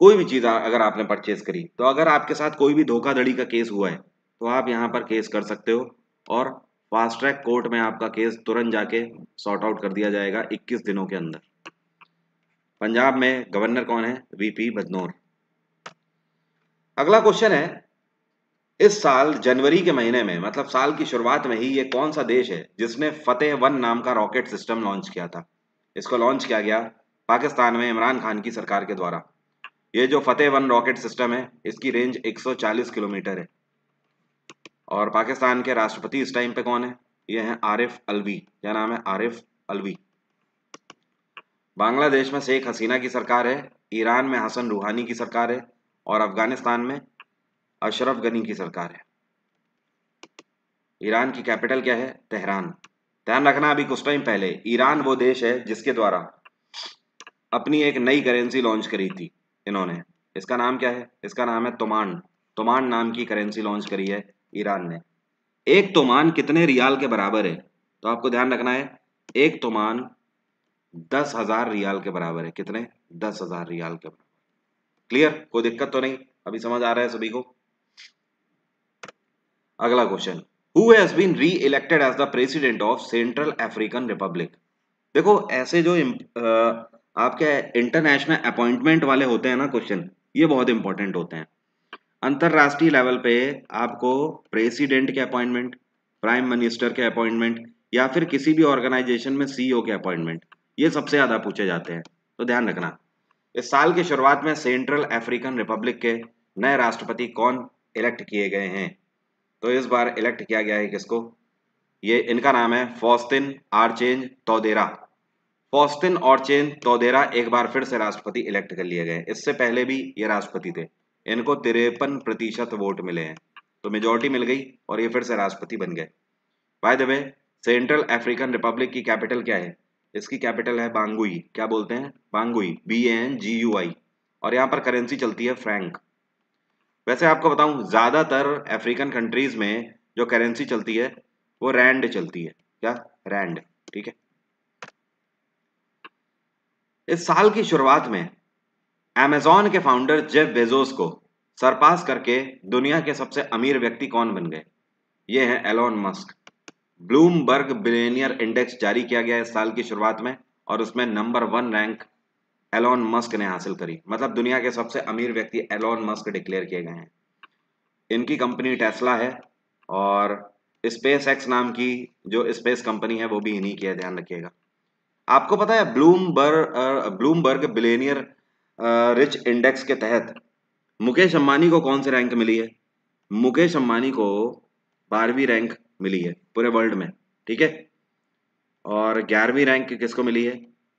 कोई भी चीज़ अगर आपने परचेज करी तो अगर आपके साथ कोई भी धोखाधड़ी का केस हुआ है तो आप यहाँ पर केस कर सकते हो और फास्ट ट्रैक कोर्ट में आपका केस तुरंत जाके सॉर्ट आउट कर दिया जाएगा 21 दिनों के अंदर पंजाब में गवर्नर कौन है वीपी बदनौर अगला क्वेश्चन है इस साल जनवरी के महीने में मतलब साल की शुरुआत में ही ये कौन सा देश है जिसने फतेह वन नाम का रॉकेट सिस्टम लॉन्च किया था इसको लॉन्च किया गया पाकिस्तान में इमरान खान की सरकार के द्वारा ये जो फतेह वन रॉकेट सिस्टम है इसकी रेंज 140 किलोमीटर है और पाकिस्तान के राष्ट्रपति इस टाइम पे कौन है ये हैं आरिफ अलवी क्या नाम है आरिफ अलवी बांग्लादेश में शेख हसीना की सरकार है ईरान में हसन रूहानी की सरकार है और अफगानिस्तान में अशरफ गनी की सरकार है ईरान की कैपिटल क्या है तेहरान ध्यान रखना अभी कुछ टाइम पहले ईरान वो देश है जिसके द्वारा अपनी एक नई करेंसी लॉन्च करी थी इन्होंने इसका नाम क्या है इसका नाम है तोमान तोमान नाम की करेंसी लॉन्च करी है ईरान ने एक तोमान कितने रियाल के बराबर है तो आपको ध्यान रखना है एक तोमान दस हजार रियाल के बराबर है कितने दस हजार रियाल के बराबर क्लियर कोई दिक्कत तो नहीं अभी समझ आ रहा है सभी को अगला question who has been re elected as the president of Central African Republic देखो ऐसे जो आपके इंटरनेशनल अपॉइंटमेंट वाले होते हैं ना क्वेश्चन ये बहुत इंपॉर्टेंट होते हैं अंतरराष्ट्रीय लेवल पे आपको प्रेसिडेंट के अपॉइंटमेंट प्राइम मिनिस्टर के अपॉइंटमेंट या फिर किसी भी ऑर्गेनाइजेशन में सीईओ e के अपॉइंटमेंट ये सबसे ज़्यादा पूछे जाते हैं तो ध्यान रखना इस साल की शुरुआत में सेंट्रल अफ्रीकन रिपब्लिक के नए राष्ट्रपति कौन इलेक्ट किए गए हैं तो इस बार इलेक्ट किया गया है किसको ये इनका नाम है फॉस्तिन आरचेंज तोदेरा फॉस्तिन ऑर्चेन तोदेरा एक बार फिर से राष्ट्रपति इलेक्ट कर लिए गए इससे पहले भी ये राष्ट्रपति थे इनको तिरपन प्रतिशत वोट मिले हैं तो मेजोरिटी मिल गई और ये फिर से राष्ट्रपति बन गए by the way Central African Republic की कैपिटल क्या है इसकी कैपिटल है बांगुई क्या बोलते हैं Bangui B N G U I और यहाँ पर करेंसी चलती है फ्रैंक वैसे आपको बताऊं ज़्यादातर अफ्रीकन कंट्रीज़ में जो करेंसी चलती है वो रैंड चलती है क्या रैंड ठीक है इस साल की शुरुआत में एमेजोन के फाउंडर जेफ बेजोस को सरपास करके दुनिया के सबसे अमीर व्यक्ति कौन बन गए ये हैं Elon Musk Bloomberg billionaire index जारी किया गया इस साल की शुरुआत में और उसमें number one rank Elon Musk ने हासिल करी मतलब दुनिया के सबसे अमीर व्यक्ति एलॉन मस्क डिक्लेयर किए गए हैं इनकी कंपनी टेस्ला है और स्पेस एक्स नाम की जो स्पेस कंपनी है वो भी इन्हीं की है ध्यान रखिएगा आपको पता है Bloomberg Bloomberg billionaire rich index के तहत मुकेश अंबानी को कौन सी रैंक मिली है मुकेश अंबानी को बारहवीं रैंक मिली है पूरे वर्ल्ड में ठीक है और ग्यारहवीं रैंक किसको मिली है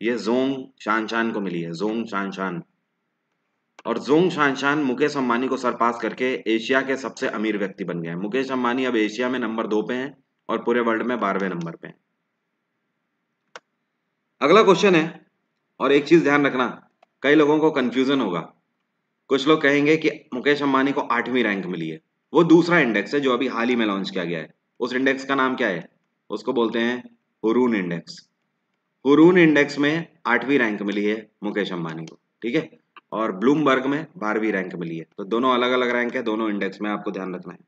ये जोंग शानशान को मिली है जोंग शानशान और जोंग शानशान मुकेश अंबानी को सरपास करके एशिया के सबसे अमीर व्यक्ति बन गए हैं मुकेश अंबानी अब एशिया में नंबर दो पे हैं और पूरे वर्ल्ड में बारहवें नंबर पे हैं अगला क्वेश्चन है और एक चीज ध्यान रखना कई लोगों को कंफ्यूजन होगा कुछ लोग कहेंगे कि मुकेश अंबानी को आठवीं रैंक मिली है वो दूसरा इंडेक्स है जो अभी हाल ही में लॉन्च किया गया है उस इंडेक्स का नाम क्या है उसको बोलते हैं हुरून इंडेक्स हुरून इंडेक्स में आठवीं रैंक मिली है मुकेश अंबानी को ठीक है और ब्लूमबर्ग में बारहवीं रैंक मिली है तो दोनों अलग अलग रैंक है दोनों इंडेक्स में आपको ध्यान रखना है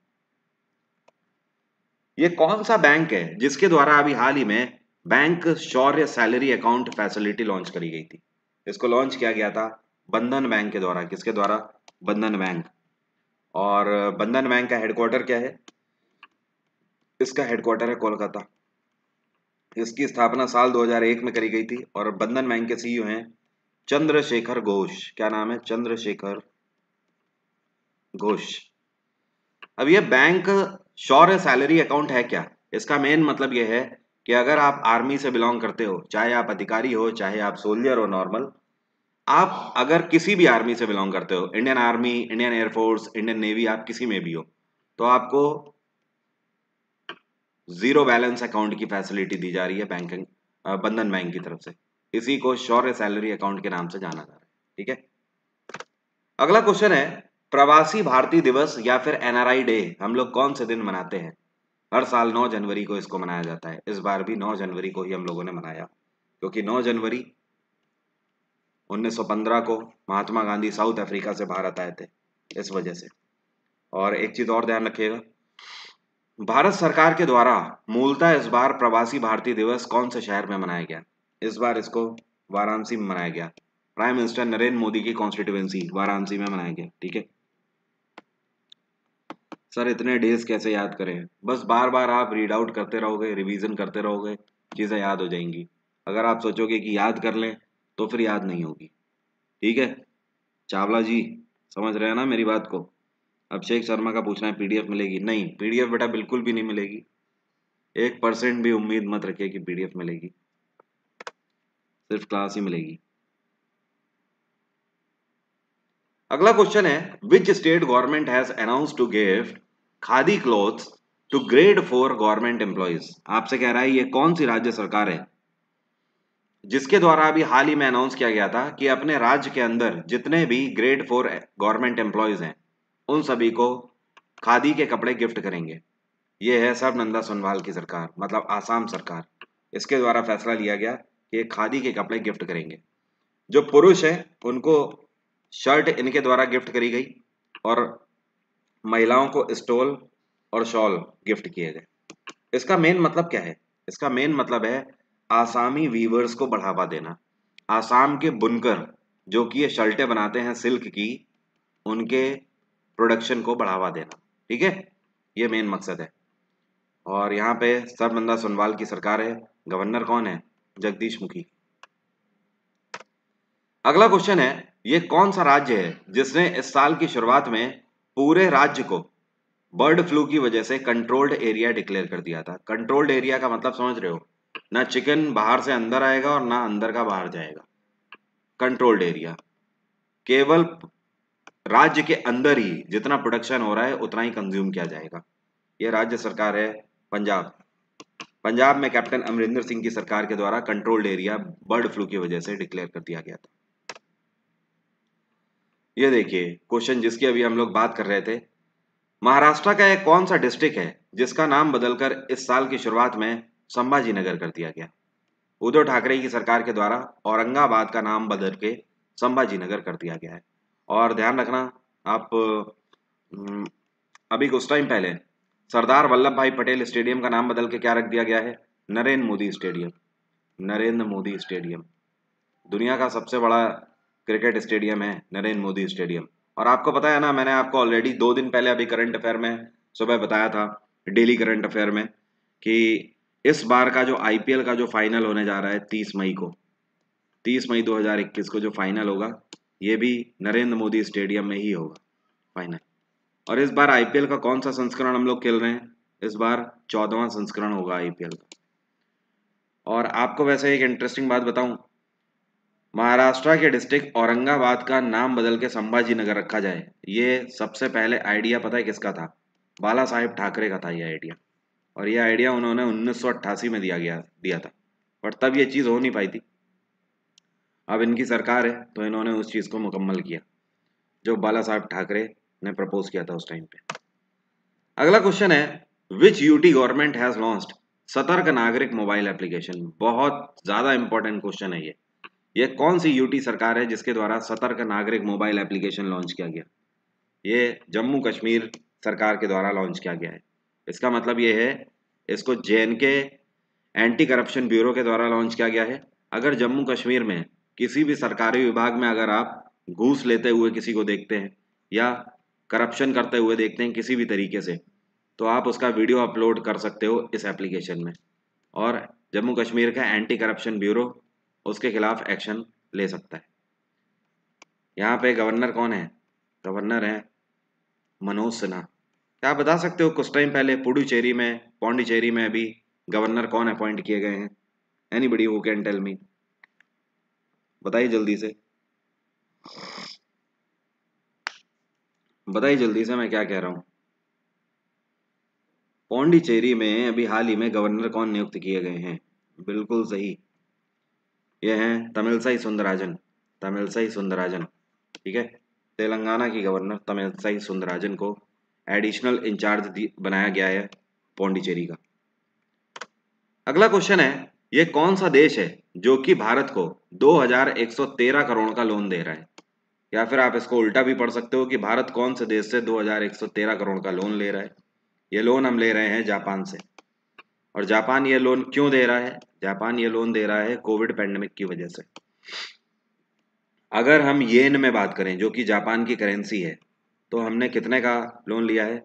ये कौन सा बैंक है जिसके द्वारा अभी हाल ही में bank Shaurya salary account facility launch करी गई थी इसको लॉन्च किया गया था बंधन बैंक के द्वारा किसके द्वारा बंधन बैंक और बंधन बैंक का हेडक्वार्टर क्या है इसका हेडक्वार्टर है कोलकाता इसकी स्थापना साल 2001 में करी गई थी और बंधन बैंक के सीईओ e हैं चंद्रशेखर घोष क्या नाम है चंद्रशेखर घोष अब यह बैंक शौर्य सैलरी अकाउंट है क्या इसका मेन मतलब यह है कि अगर आप आर्मी से बिलोंग करते हो चाहे आप अधिकारी हो चाहे आप सोल्जर हो नॉर्मल आप अगर किसी भी आर्मी से बिलोंग करते हो Indian army Indian air force Indian navy आप किसी में भी हो तो आपको जीरो बैलेंस अकाउंट की फैसिलिटी दी जा रही है बैंकिंग बंधन बैंक की तरफ से इसी को शौर्य सैलरी अकाउंट के नाम से जाना जा रहा है ठीक है अगला क्वेश्चन है प्रवासी भारतीय दिवस या फिर एनआरआई डे हम लोग कौन से दिन मनाते हैं हर साल 9 जनवरी को इसको मनाया जाता है इस बार भी 9 जनवरी को ही हम लोगों ने मनाया क्योंकि 9 जनवरी 1915 को महात्मा गांधी साउथ अफ्रीका से भारत आए थे इस वजह से और एक चीज और ध्यान रखिएगा भारत सरकार के द्वारा मूलतः इस बार प्रवासी भारतीय दिवस कौन से शहर में मनाया गया इस बार इसको वाराणसी में मनाया गया प्राइम मिनिस्टर नरेंद्र मोदी की कॉन्स्टिट्यूएंसी वाराणसी में मनाया गया ठीक है सर इतने डेज कैसे याद करें बस बार बार आप रीड आउट करते रहोगे रिवीजन करते रहोगे चीज़ें याद हो जाएंगी अगर आप सोचोगे कि याद कर लें तो फिर याद नहीं होगी ठीक है चावला जी समझ रहे हैं ना मेरी बात को अभिषेक शर्मा का पूछना है पीडीएफ मिलेगी नहीं पीडीएफ बेटा बिल्कुल भी नहीं मिलेगी एक परसेंट भी उम्मीद मत रखिए कि पीडीएफ मिलेगी सिर्फ क्लास ही मिलेगी अगला क्वेश्चन है which state government has announce to gift khadi cloth to grade four government employees आपसे कह रहा है ये कौन सी राज्य सरकार है जिसके द्वारा अभी हाल ही में अनाउंस किया गया था कि अपने राज्य के अंदर जितने भी ग्रेड फोर गवर्नमेंट एम्प्लॉयज हैं उन सभी को खादी के कपड़े गिफ्ट करेंगे ये है सर्वनंदा सोनवाल की सरकार मतलब आसाम सरकार इसके द्वारा फैसला लिया गया कि खादी के कपड़े गिफ्ट करेंगे जो पुरुष है उनको शर्ट इनके द्वारा गिफ्ट करी गई और महिलाओं को स्टोल और शॉल गिफ्ट किए गए इसका मेन मतलब क्या है इसका मेन मतलब है आसामी वीवर्स को बढ़ावा देना आसाम के बुनकर जो कि ये शर्टें बनाते हैं सिल्क की उनके प्रोडक्शन को बढ़ावा देना ठीक है ये मेन मकसद है और यहाँ पे सरबंदा सोनवाल की सरकार है गवर्नर कौन है जगदीश मुखी अगला क्वेश्चन है ये कौन सा राज्य है जिसने इस साल की शुरुआत में पूरे राज्य को बर्ड फ्लू की वजह से कंट्रोल्ड एरिया डिक्लेयर कर दिया था कंट्रोल्ड एरिया का मतलब समझ रहे हो ना चिकन बाहर से अंदर आएगा और ना अंदर का बाहर जाएगा कंट्रोल्ड एरिया केवल राज्य के अंदर ही जितना प्रोडक्शन हो रहा है उतना ही कंज्यूम किया जाएगा यह राज्य सरकार है पंजाब पंजाब में कैप्टन अमरिंदर सिंह की सरकार के द्वारा कंट्रोल्ड एरिया बर्ड फ्लू की वजह से डिक्लेयर कर दिया गया था यह देखिए क्वेश्चन जिसकी अभी हम लोग बात कर रहे थे महाराष्ट्र का एक कौन सा डिस्ट्रिक्ट है जिसका नाम बदलकर इस साल की शुरुआत में संभाजी नगर कर दिया गया उद्धव ठाकरे की सरकार के द्वारा औरंगाबाद का नाम बदल के संभाजी नगर कर दिया गया है और ध्यान रखना आप हम्म, अभी कुछ टाइम पहले सरदार वल्लभ भाई पटेल स्टेडियम का नाम बदल के क्या रख दिया गया है नरेंद्र मोदी स्टेडियम नरेंद्र मोदी स्टेडियम दुनिया का सबसे बड़ा क्रिकेट स्टेडियम है नरेंद्र मोदी स्टेडियम और आपको पता है ना मैंने आपको ऑलरेडी दो दिन पहले अभी करंट अफेयर में सुबह बताया था डेली करंट अफेयर में कि इस बार का जो आईपीएल का जो फाइनल होने जा रहा है तीस मई को तीस मई 2021 को जो फाइनल होगा ये भी नरेंद्र मोदी स्टेडियम में ही होगा फाइनल और इस बार आईपीएल का कौन सा संस्करण हम लोग खेल रहे हैं इस बार चौदहवा संस्करण होगा आईपीएल का और आपको वैसे एक इंटरेस्टिंग बात बताऊं महाराष्ट्र के डिस्ट्रिक्ट औरंगाबाद का नाम बदल के संभाजी नगर रखा जाए ये सबसे पहले आइडिया पता है किसका था बाला साहेब ठाकरे का था ये आइडिया और ये आइडिया उन्होंने उन्नीस में दिया गया दिया था पर तब ये चीज़ हो नहीं पाई थी अब इनकी सरकार है तो इन्होंने उस चीज़ को मुकम्मल किया जो बाला साहब ठाकरे ने प्रपोज किया था उस टाइम पे अगला क्वेश्चन है which UT government has launched Satark Nagrik mobile application बहुत ज़्यादा इंपॉर्टेंट क्वेश्चन है ये ये कौन सी यूटी सरकार है जिसके द्वारा सतर्क नागरिक मोबाइल एप्लीकेशन लॉन्च किया गया ये जम्मू कश्मीर सरकार के द्वारा लॉन्च किया गया है इसका मतलब ये है इसको जे एंटी करप्शन ब्यूरो के द्वारा लॉन्च किया गया है अगर जम्मू कश्मीर में किसी भी सरकारी विभाग में अगर आप घूस लेते हुए किसी को देखते हैं या करप्शन करते हुए देखते हैं किसी भी तरीके से तो आप उसका वीडियो अपलोड कर सकते हो इस एप्लीकेशन में और जम्मू कश्मीर का एंटी करप्शन ब्यूरो उसके खिलाफ एक्शन ले सकता है यहाँ पे गवर्नर कौन है गवर्नर है मनोज सिन्हा क्या आप बता सकते हो कुछ टाइम पहले पुडुचेरी में पौंडीचेरी में अभी गवर्नर कौन अपॉइंट किए गए हैं एनी बडी वो कैन टेल मी बताइए जल्दी से बताइए जल्दी से मैं क्या कह रहा हूं पौंडीचेरी में अभी हाल ही में गवर्नर कौन नियुक्त किए गए हैं बिल्कुल सही ये हैं तमिलसाई सुंदराजन तमिलसाई सुंदराजन ठीक है तेलंगाना की गवर्नर तमिलसाई सुंदराजन को एडिशनल इंचार्ज बनाया गया है पौंडीचेरी का अगला क्वेश्चन है ये कौन सा देश है जो कि भारत को 2113 करोड़ का लोन दे रहा है या फिर आप इसको उल्टा भी पढ़ सकते हो कि भारत कौन से देश से 2113 करोड़ का लोन ले रहा है ये लोन हम ले रहे हैं जापान से और जापान ये लोन क्यों दे रहा है जापान ये लोन दे रहा है कोविड पैंडमिक की वजह से अगर हम येन में बात करें जो कि जापान की करेंसी है तो हमने कितने का लोन लिया है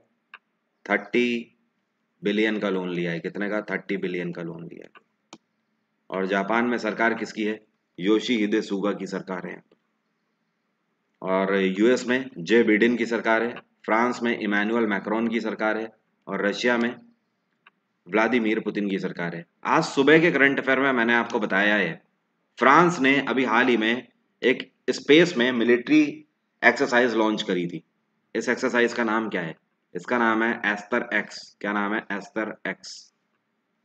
थर्टी बिलियन का लोन लिया है कितने का थर्टी बिलियन का लोन लिया है और जापान में सरकार किसकी है योशी हिदे सुगा की सरकार है और यूएस में जे बिडिन की सरकार है फ्रांस में इमैनुअल मैक्रोन की सरकार है और रशिया में व्लादिमीर पुतिन की सरकार है आज सुबह के करंट अफेयर में मैंने आपको बताया है फ्रांस ने अभी हाल ही में एक स्पेस में मिलिट्री एक्सरसाइज लॉन्च करी थी इस एक्सरसाइज का नाम क्या है इसका नाम है एस्तर एक्स क्या नाम है एस्तर एक्स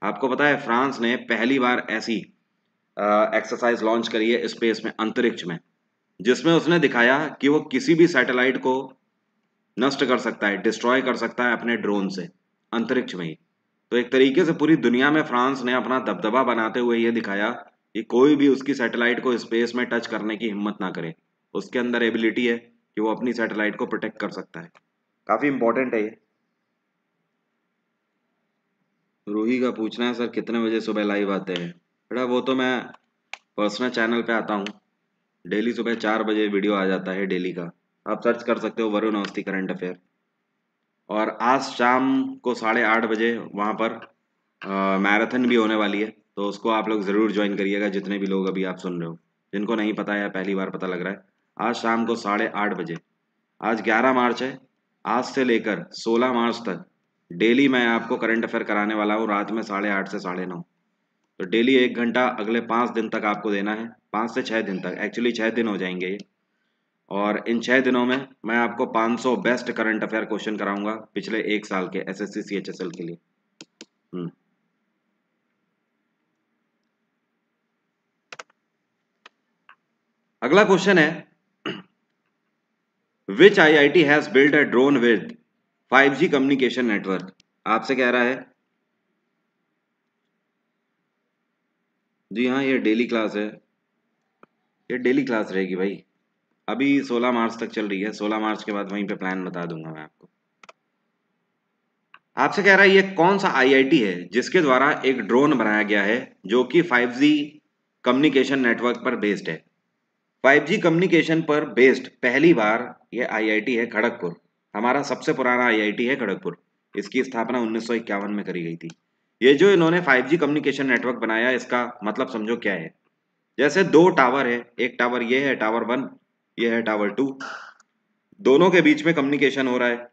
आपको पता है फ्रांस ने पहली बार ऐसी एक्सरसाइज लॉन्च करी है स्पेस में अंतरिक्ष में जिसमें उसने दिखाया कि वो किसी भी सैटेलाइट को नष्ट कर सकता है डिस्ट्रॉय कर सकता है अपने ड्रोन से अंतरिक्ष में ही तो एक तरीके से पूरी दुनिया में फ्रांस ने अपना दबदबा बनाते हुए ये दिखाया कि कोई भी उसकी सैटेलाइट को स्पेस में टच करने की हिम्मत ना करे उसके अंदर एबिलिटी है कि वो अपनी सैटेलाइट को प्रोटेक्ट कर सकता है काफ़ी इंपॉर्टेंट है ये रूही का पूछना है सर कितने बजे सुबह लाइव आते हैं बेटा वो तो मैं पर्सनल चैनल पे आता हूँ डेली सुबह चार बजे वीडियो आ जाता है डेली का आप सर्च कर सकते हो वरुण अवस्थी करंट अफेयर और आज शाम को साढ़े आठ बजे वहाँ पर मैराथन भी होने वाली है तो उसको आप लोग ज़रूर ज्वाइन करिएगा जितने भी लोग अभी आप सुन रहे हो जिनको नहीं पता है पहली बार पता लग रहा है आज शाम को साढ़े आठ बजे आज ग्यारह मार्च है आज से लेकर सोलह मार्च तक डेली मैं आपको करंट अफेयर कराने वाला हूँ रात में साढ़े आठ से साढ़े नौ तो डेली एक घंटा अगले पाँच दिन तक आपको देना है पाँच से छः दिन तक एक्चुअली छः दिन हो जाएंगे ये और इन छः दिनों में मैं आपको 500 बेस्ट करंट अफेयर क्वेश्चन कराऊंगा पिछले एक साल के S S C C H S L के लिए हम्म। अगला क्वेश्चन है which I I T has build a drone with five G communication network आपसे कह रहा है जी हाँ ये डेली क्लास है ये डेली क्लास रहेगी भाई अभी 16 मार्च तक चल रही है 16 मार्च के बाद वहीं पे प्लान बता दूंगा मैं आपको आपसे कह रहा है ये कौन सा आईआईटी है जिसके द्वारा एक ड्रोन बनाया गया है जो कि 5G कम्युनिकेशन नेटवर्क पर बेस्ड है 5G कम्युनिकेशन पर बेस्ड पहली बार ये आईआईटी है खड़गपुर हमारा सबसे पुराना आईआईटी है खड़गपुर इसकी स्थापना उन्नीस में करी गई थी ये जो इन्होंने 5G कम्युनिकेशन नेटवर्क बनाया इसका मतलब समझो क्या है जैसे दो टावर है एक टावर ये है टावर वन ये है टावर टू दोनों के बीच में कम्युनिकेशन हो रहा है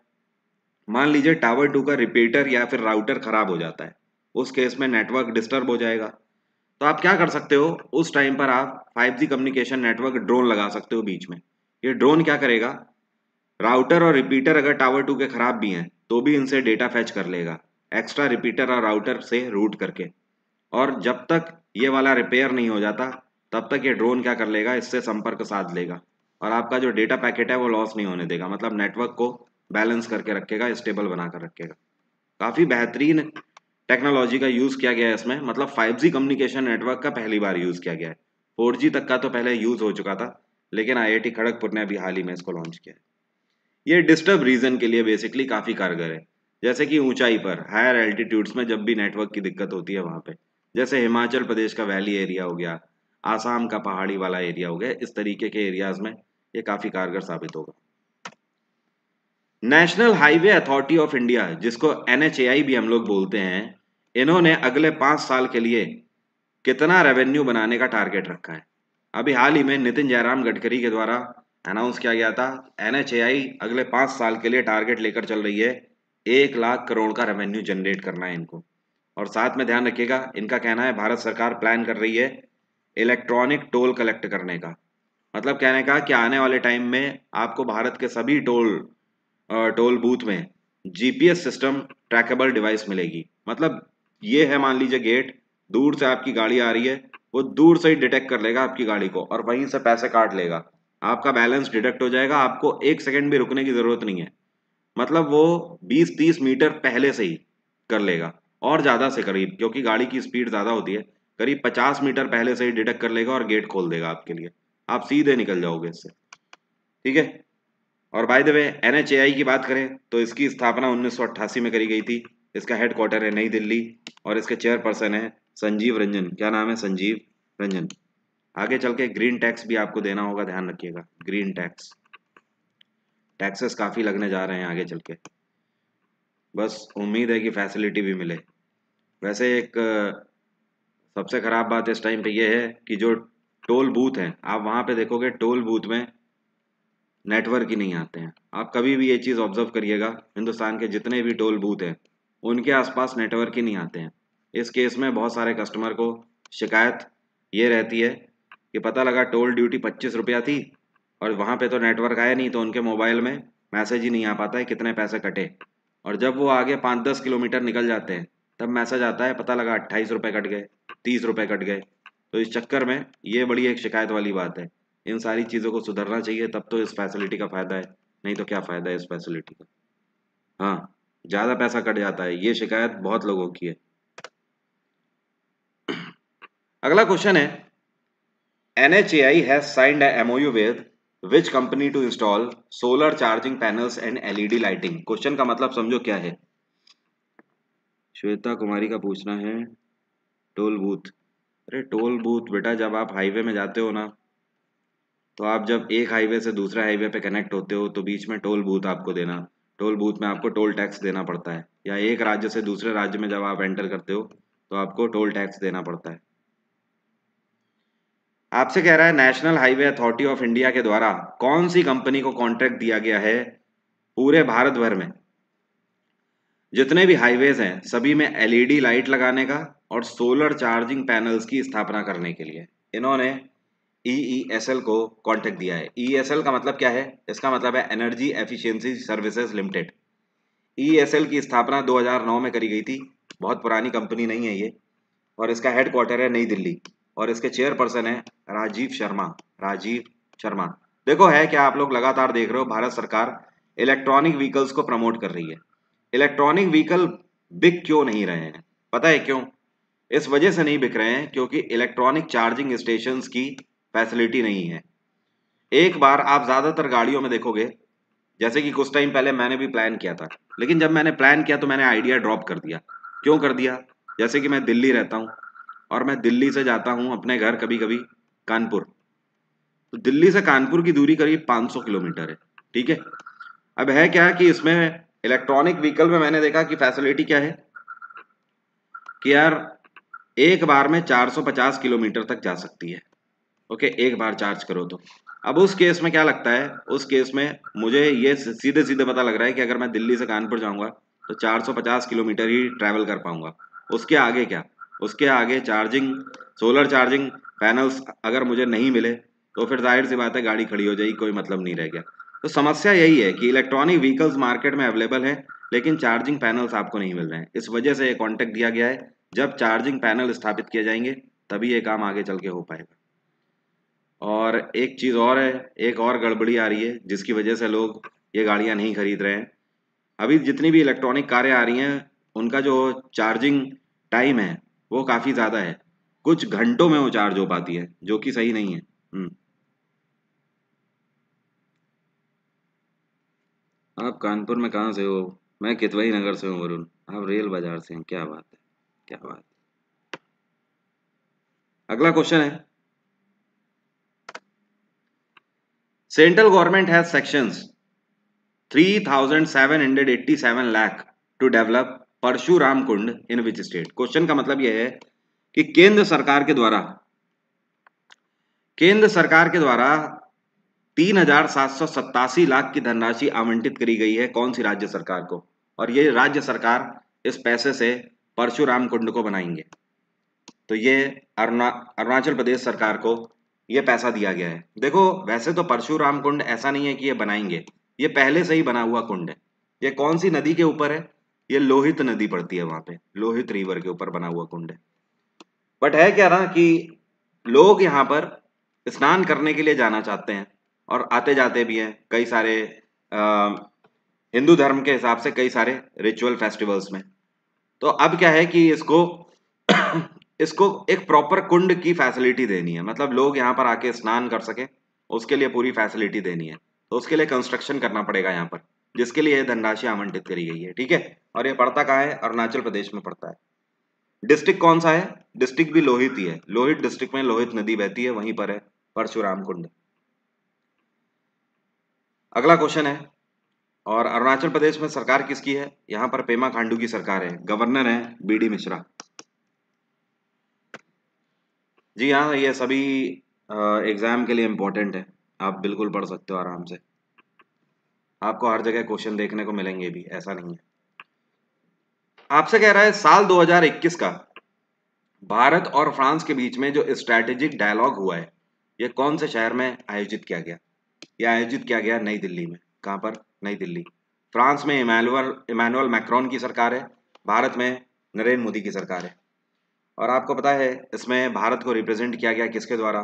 मान लीजिए टावर टू का रिपीटर या फिर राउटर खराब हो जाता है उस केस में नेटवर्क डिस्टर्ब हो जाएगा तो आप क्या कर सकते हो उस टाइम पर आप 5G कम्युनिकेशन नेटवर्क ड्रोन लगा सकते हो बीच में ये ड्रोन क्या करेगा राउटर और रिपीटर अगर टावर टू के खराब भी हैं तो भी इनसे डेटा फैच कर लेगा एक्स्ट्रा रिपीटर और राउटर से रूट करके और जब तक ये वाला रिपेयर नहीं हो जाता तब तक ये ड्रोन क्या कर लेगा इससे संपर्क साध लेगा और आपका जो डेटा पैकेट है वो लॉस नहीं होने देगा मतलब नेटवर्क को बैलेंस करके रखेगा स्टेबल बना कर रखेगा काफ़ी बेहतरीन टेक्नोलॉजी का यूज़ किया गया है इसमें मतलब 5G कम्युनिकेशन नेटवर्क का पहली बार यूज़ किया गया है 4G तक का तो पहले यूज़ हो चुका था लेकिन आई आई खड़गपुर ने अभी हाल ही में इसको लॉन्च किया है ये डिस्टर्ब रीजन के लिए बेसिकली काफी कारगर है जैसे कि ऊंचाई पर हायर एल्टीट्यूड्स में जब भी नेटवर्क की दिक्कत होती है वहां पे जैसे हिमाचल प्रदेश का वैली एरिया हो गया आसाम का पहाड़ी वाला एरिया हो गया इस तरीके के एरियाज में ये काफी कारगर साबित होगा national highway authority of India जिसको एन भी हम लोग बोलते हैं इन्होंने अगले पांच साल के लिए कितना रेवेन्यू बनाने का टारगेट रखा है अभी हाल ही में नितिन जयराम गडकरी के द्वारा अनाउंस किया गया था एन अगले पाँच साल के लिए टारगेट लेकर चल रही है एक लाख करोड़ का रेवेन्यू जनरेट करना है इनको और साथ में ध्यान रखिएगा इनका कहना है भारत सरकार प्लान कर रही है इलेक्ट्रॉनिक टोल कलेक्ट करने का मतलब कहने का कि आने वाले टाइम में आपको भारत के सभी टोल टोल बूथ में जीपीएस सिस्टम ट्रैकेबल डिवाइस मिलेगी मतलब ये है मान लीजिए गेट दूर से आपकी गाड़ी आ रही है वो दूर से ही डिटेक्ट कर लेगा आपकी गाड़ी को और वहीं से पैसे काट लेगा आपका बैलेंस डिडक्ट हो जाएगा आपको एक सेकेंड भी रुकने की ज़रूरत नहीं है मतलब वो 20-30 मीटर पहले से ही कर लेगा और ज़्यादा से करीब क्योंकि गाड़ी की स्पीड ज़्यादा होती है करीब 50 मीटर पहले से ही डिडक्ट कर लेगा और गेट खोल देगा आपके लिए आप सीधे निकल जाओगे इससे ठीक है और बाय द वे एन की बात करें तो इसकी स्थापना उन्नीस में करी गई थी इसका हेडक्वार्टर है नई दिल्ली और इसके चेयरपर्सन है संजीव रंजन क्या नाम है संजीव रंजन आगे चल के ग्रीन टैक्स भी आपको देना होगा ध्यान रखिएगा ग्रीन टैक्स टैक्सेस काफ़ी लगने जा रहे हैं आगे चल के बस उम्मीद है कि फैसिलिटी भी मिले वैसे एक सबसे ख़राब बात इस टाइम पे ये है कि जो टोल बूथ हैं आप वहाँ पे देखोगे टोल बूथ में नेटवर्क ही नहीं आते हैं आप कभी भी ये चीज़ ऑब्जर्व करिएगा हिंदुस्तान के जितने भी टोल बूथ हैं उनके आसपास नेटवर्क ही नहीं आते हैं इस केस में बहुत सारे कस्टमर को शिकायत ये रहती है कि पता लगा टोल ड्यूटी पच्चीस रुपया थी और वहाँ पे तो नेटवर्क आया नहीं तो उनके मोबाइल में मैसेज ही नहीं आ पाता है कितने पैसे कटे और जब वो आगे पाँच दस किलोमीटर निकल जाते हैं तब मैसेज आता है पता लगा अट्ठाईस रुपये कट गए तीस रुपये कट गए तो इस चक्कर में ये बड़ी एक शिकायत वाली बात है इन सारी चीज़ों को सुधरना चाहिए तब तो इस फैसिलिटी का फ़ायदा है नहीं तो क्या फ़ायदा है इस फैसिलिटी का हाँ ज़्यादा पैसा कट जाता है ये शिकायत बहुत लोगों की है अगला क्वेश्चन है NHAI has signed a MOU with which company to install solar charging panels and LED lighting? Question का मतलब समझो क्या है श्वेता कुमारी का पूछना है टोल बूथ अरे टोल बूथ बेटा जब आप हाईवे में जाते हो ना तो आप जब एक हाईवे से दूसरे हाईवे पे कनेक्ट होते हो तो बीच में टोल बूथ आपको देना टोल बूथ में आपको टोल टैक्स देना पड़ता है या एक राज्य से दूसरे राज्य में जब आप एंटर करते हो तो आपको टोल टैक्स देना पड़ता है आपसे कह रहा है national highway authority of India के द्वारा कौन सी कंपनी को कॉन्ट्रैक्ट दिया गया है पूरे भारत भर में जितने भी हाईवेज हैं सभी में एलईडी लाइट लगाने का और सोलर चार्जिंग पैनल्स की स्थापना करने के लिए इन्होंने ईईएसएल e e को कॉन्ट्रैक्ट दिया है ईएसएल e का मतलब क्या है इसका मतलब है energy efficiency services limited ESL की स्थापना 2009 में करी गई थी बहुत पुरानी कंपनी नहीं है ये और इसका हेडक्वार्टर है नई दिल्ली और इसके चेयरपर्सन है राजीव शर्मा राजीव शर्मा देखो है क्या आप लोग लगातार देख रहे हो भारत सरकार इलेक्ट्रॉनिक व्हीकल्स को प्रमोट कर रही है इलेक्ट्रॉनिक व्हीकल बिक क्यों नहीं रहे हैं पता है क्यों इस वजह से नहीं बिक रहे हैं क्योंकि इलेक्ट्रॉनिक चार्जिंग स्टेशन की फैसिलिटी नहीं है एक बार आप ज़्यादातर गाड़ियों में देखोगे जैसे कि कुछ टाइम पहले मैंने भी प्लान किया था लेकिन जब मैंने प्लान किया तो मैंने आइडिया ड्रॉप कर दिया क्यों कर दिया जैसे कि मैं दिल्ली रहता हूँ और मैं दिल्ली से जाता हूं अपने घर कभी कभी कानपुर तो दिल्ली से कानपुर की दूरी करीब 500 किलोमीटर है ठीक है अब है क्या कि इसमें इलेक्ट्रॉनिक व्हीकल में मैंने देखा कि फैसिलिटी क्या है कि यार एक बार में 450 किलोमीटर तक जा सकती है ओके एक बार चार्ज करो तो अब उस केस में क्या लगता है उस केस में मुझे ये सीधे सीधे पता लग रहा है कि अगर मैं दिल्ली से कानपुर जाऊंगा तो 450 किलोमीटर ही ट्रैवल कर पाऊंगा उसके आगे क्या उसके आगे चार्जिंग सोलर चार्जिंग पैनल्स अगर मुझे नहीं मिले तो फिर जाहिर सी बात है गाड़ी खड़ी हो जाएगी कोई मतलब नहीं रह गया तो समस्या यही है कि इलेक्ट्रॉनिक व्हीकल्स मार्केट में अवेलेबल हैं लेकिन चार्जिंग पैनल्स आपको नहीं मिल रहे हैं इस वजह से ये कॉन्टेक्ट दिया गया है जब चार्जिंग पैनल स्थापित किए जाएंगे तभी ये काम आगे चल के हो पाएगा और एक चीज़ और है एक और गड़बड़ी आ रही है जिसकी वजह से लोग ये गाड़ियाँ नहीं खरीद रहे हैं अभी जितनी भी इलेक्ट्रॉनिक कारें आ रही हैं उनका जो चार्जिंग टाइम है वो काफ़ी ज़्यादा है कुछ घंटों में वो चार्ज हो पाती है जो कि सही नहीं है हम्म। आप कानपुर में कहाँ से हो मैं कितवई नगर से हूँ वरुण आप रेल बाजार से हैं क्या बात है क्या बात है अगला क्वेश्चन है central government has sanctions 3787 lakh to develop Parshuram Kund in which state question का मतलब यह है कि केंद्र सरकार के द्वारा केंद्र सरकार के द्वारा तीन हजार सात सौ सत्तासी लाख की धनराशि आवंटित करी गई है कौन सी राज्य सरकार को और ये राज्य सरकार इस पैसे से परशुराम कुंड को बनाएंगे तो ये अरुणा अरुणाचल प्रदेश सरकार को ये पैसा दिया गया है देखो वैसे तो परशुराम कुंड ऐसा नहीं है कि ये बनाएंगे ये पहले से ही बना हुआ कुंड है ये कौन सी नदी के ऊपर है ये लोहित नदी पड़ती है वहां पे लोहित रिवर के ऊपर बना हुआ कुंड है बट है क्या ना कि लोग यहाँ पर स्नान करने के लिए जाना चाहते हैं और आते जाते भी हैं कई सारे हिंदू धर्म के हिसाब से कई सारे रिचुअल फेस्टिवल्स में तो अब क्या है कि इसको इसको एक प्रॉपर कुंड की फैसिलिटी देनी है मतलब लोग यहाँ पर आके स्नान कर सके उसके लिए पूरी फैसिलिटी देनी है तो उसके लिए कंस्ट्रक्शन करना पड़ेगा यहाँ पर जिसके लिए धनराशि आवंटित करी गई है ठीक है और यह पड़ता कहा है अरुणाचल प्रदेश में पड़ता है डिस्ट्रिक्ट कौन सा है डिस्ट्रिक्ट भी लोहित ही है लोहित डिस्ट्रिक्ट में लोहित नदी बहती है वहीं पर है परशुराम कुंड अगला क्वेश्चन है और अरुणाचल प्रदेश में सरकार किसकी है यहाँ पर पेमा खांडू की सरकार है गवर्नर है बी डी मिश्रा जी हाँ ये सभी एग्जाम के लिए इम्पोर्टेंट है आप बिल्कुल पढ़ सकते हो आराम से आपको हर जगह क्वेश्चन देखने को मिलेंगे भी ऐसा नहीं है आपसे कह रहा है साल 2021 का भारत और फ्रांस के बीच में जो स्ट्रेटेजिक डायलॉग हुआ है यह कौन से शहर में आयोजित किया गया यह आयोजित किया गया नई दिल्ली में कहां पर नई दिल्ली फ्रांस में इमानुअल इमानुअल मैक्रॉन की सरकार है भारत में नरेंद्र मोदी की सरकार है और आपको पता है इसमें भारत को रिप्रेजेंट किया गया किसके द्वारा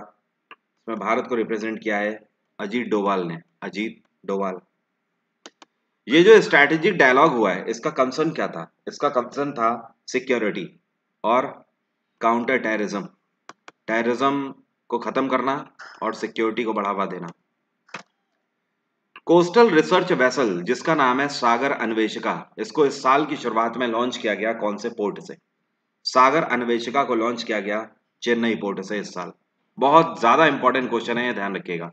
इसमें भारत को रिप्रेजेंट किया है अजीत डोवाल ने अजीत डोवाल ये जो स्ट्रेटेजिक डायलॉग हुआ है इसका कंसर्न क्या था इसका कंसर्न था सिक्योरिटी और काउंटर टेररिज्म टेररिज्म को खत्म करना और सिक्योरिटी को बढ़ावा देना कोस्टल रिसर्च वेसल जिसका नाम है सागर अन्वेषिका इसको इस साल की शुरुआत में लॉन्च किया गया कौन से पोर्ट से सागर अन्वेषिका को लॉन्च किया गया चेन्नई पोर्ट से इस साल बहुत ज्यादा इंपॉर्टेंट क्वेश्चन है ध्यान रखिएगा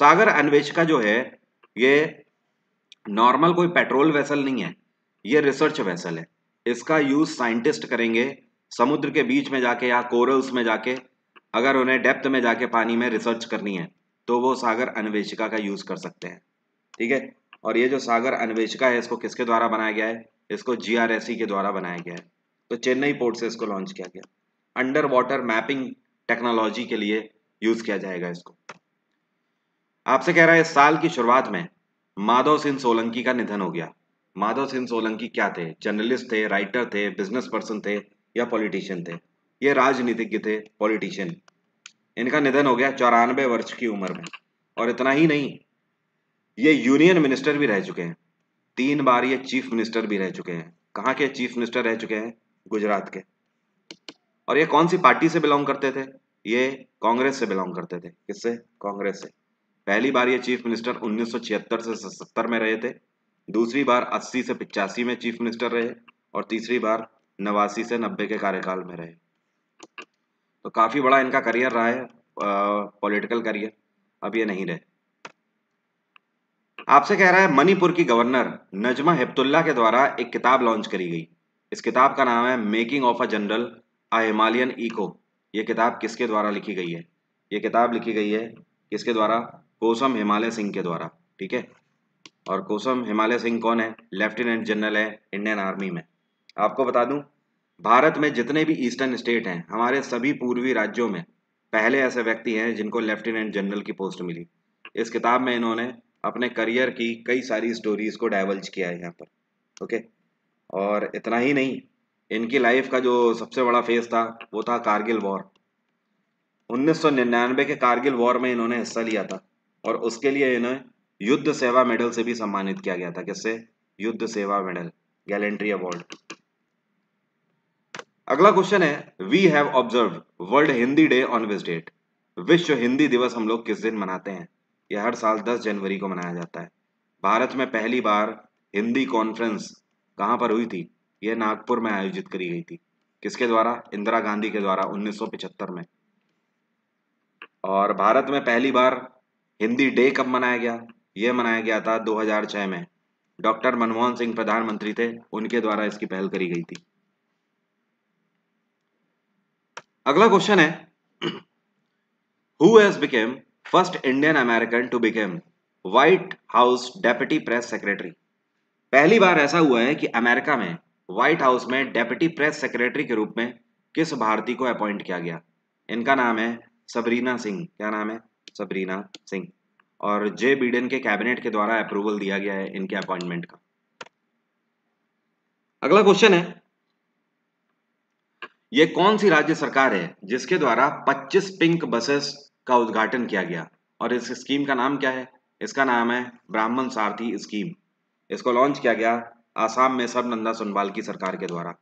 सागर अन्वेषिका जो है ये नॉर्मल कोई पेट्रोल वेसल नहीं है ये रिसर्च वेसल है इसका यूज साइंटिस्ट करेंगे समुद्र के बीच में जाके या कोरल्स में जाके अगर उन्हें डेप्थ में जाके पानी में रिसर्च करनी है तो वो सागर अन्वेषिका का यूज कर सकते हैं ठीक है और ये जो सागर अन्वेषिका है इसको किसके द्वारा बनाया गया है इसको जी e के द्वारा बनाया गया है तो चेन्नई पोर्ट से इसको लॉन्च किया गया अंडर वाटर मैपिंग टेक्नोलॉजी के लिए यूज किया जाएगा इसको आपसे कह रहा है इस साल की शुरुआत में माधव सिंह सोलंकी का निधन हो गया माधव सिंह सोलंकी क्या थे जर्नलिस्ट थे राइटर थे बिजनेस पर्सन थे या पॉलिटिशियन थे ये राजनीतिज्ञ थे पॉलिटिशियन इनका निधन हो गया चौरानवे वर्ष की उम्र में और इतना ही नहीं ये यूनियन मिनिस्टर भी रह चुके हैं तीन बार ये चीफ मिनिस्टर भी रह चुके हैं कहाँ के चीफ मिनिस्टर रह चुके हैं गुजरात के और ये कौन सी पार्टी से बिलोंग करते थे ये कांग्रेस से बिलोंग करते थे किससे कांग्रेस से पहली बार ये चीफ मिनिस्टर 1976 से 77 में रहे थे दूसरी बार 80 से पिचासी में चीफ मिनिस्टर रहे और तीसरी बार नवासी से नब्बे के कार्यकाल में रहे तो काफ़ी बड़ा इनका करियर रहा है पॉलिटिकल करियर अब ये नहीं रहे आपसे कह रहा है मणिपुर की गवर्नर नजमा हिप्तुल्ला के द्वारा एक किताब लॉन्च करी गई इस किताब का नाम है making of a general a Himalayan echo ये किताब किसके द्वारा लिखी गई है ये किताब लिखी गई है किसके द्वारा कोसम हिमालय सिंह के द्वारा ठीक है और कोसम हिमालय सिंह कौन है लेफ्टिनेंट जनरल है इंडियन आर्मी में आपको बता दूं भारत में जितने भी ईस्टर्न स्टेट हैं हमारे सभी पूर्वी राज्यों में पहले ऐसे व्यक्ति हैं जिनको लेफ्टिनेंट जनरल की पोस्ट मिली इस किताब में इन्होंने अपने करियर की कई सारी स्टोरीज को डाइवल्ज किया है यहाँ पर ओके और इतना ही नहीं इनकी लाइफ का जो सबसे बड़ा फेज था वो था कारगिल वॉर 1999 के कारगिल वॉर में इन्होंने हिस्सा लिया था और उसके लिए इन्हें युद्ध सेवा मेडल से भी सम्मानित किया गया था किससे Yudh Seva medal gallantry award अगला क्वेश्चन है we have observe world Hindi day on this date Vishwa Hindi दिवस हम लोग किस दिन मनाते हैं यह हर साल 10 जनवरी को मनाया जाता है भारत में पहली बार हिंदी कॉन्फ्रेंस कहां पर हुई थी यह नागपुर में आयोजित करी गई थी किसके द्वारा इंदिरा गांधी के द्वारा 1975 में और भारत में पहली बार हिंदी डे कब मनाया गया यह मनाया गया था 2006 में डॉक्टर मनमोहन सिंह प्रधानमंत्री थे उनके द्वारा इसकी पहल करी गई थी अगला क्वेश्चन है who has became first Indian American to became white house deputy press secretary पहली बार ऐसा हुआ है कि अमेरिका में व्हाइट हाउस में डेप्यूटी प्रेस सेक्रेटरी के रूप में किस भारतीय को अपॉइंट किया गया इनका नाम है सबरीना सिंह क्या नाम है सबरीना सिंह और जे बीडन के कैबिनेट के द्वारा अप्रूवल दिया गया है इनके अपॉइंटमेंट का अगला क्वेश्चन है यह कौन सी राज्य सरकार है जिसके द्वारा 25 पिंक बसेस का उद्घाटन किया गया और इस स्कीम का नाम क्या है इसका नाम है ब्राह्मण सारथी स्कीम इसको लॉन्च किया गया आसाम में सब नंदा सोनवाल की सरकार के द्वारा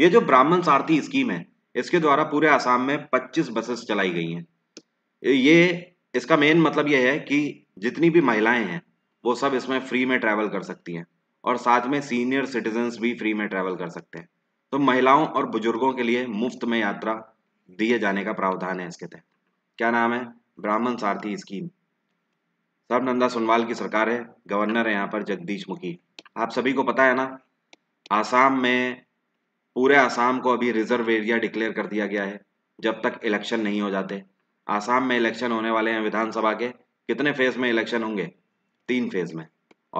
ये जो ब्राह्मण सारथी स्कीम है इसके द्वारा पूरे आसाम में 25 बसेस चलाई गई हैं ये इसका मेन मतलब यह है कि जितनी भी महिलाएं हैं वो सब इसमें फ्री में ट्रैवल कर सकती हैं और साथ में सीनियर सिटीजन्स भी फ्री में ट्रैवल कर सकते हैं तो महिलाओं और बुजुर्गों के लिए मुफ्त में यात्रा दिए जाने का प्रावधान है इसके तहत क्या नाम है ब्राह्मण सारथी स्कीम सर्वनंदा सोनवाल की सरकार है गवर्नर है यहाँ पर जगदीश मुखी आप सभी को पता है ना आसाम में पूरे आसाम को अभी रिजर्व एरिया डिक्लेयर कर दिया गया है जब तक इलेक्शन नहीं हो जाते आसाम में इलेक्शन होने वाले हैं विधानसभा के कितने फेज में इलेक्शन होंगे तीन फेज में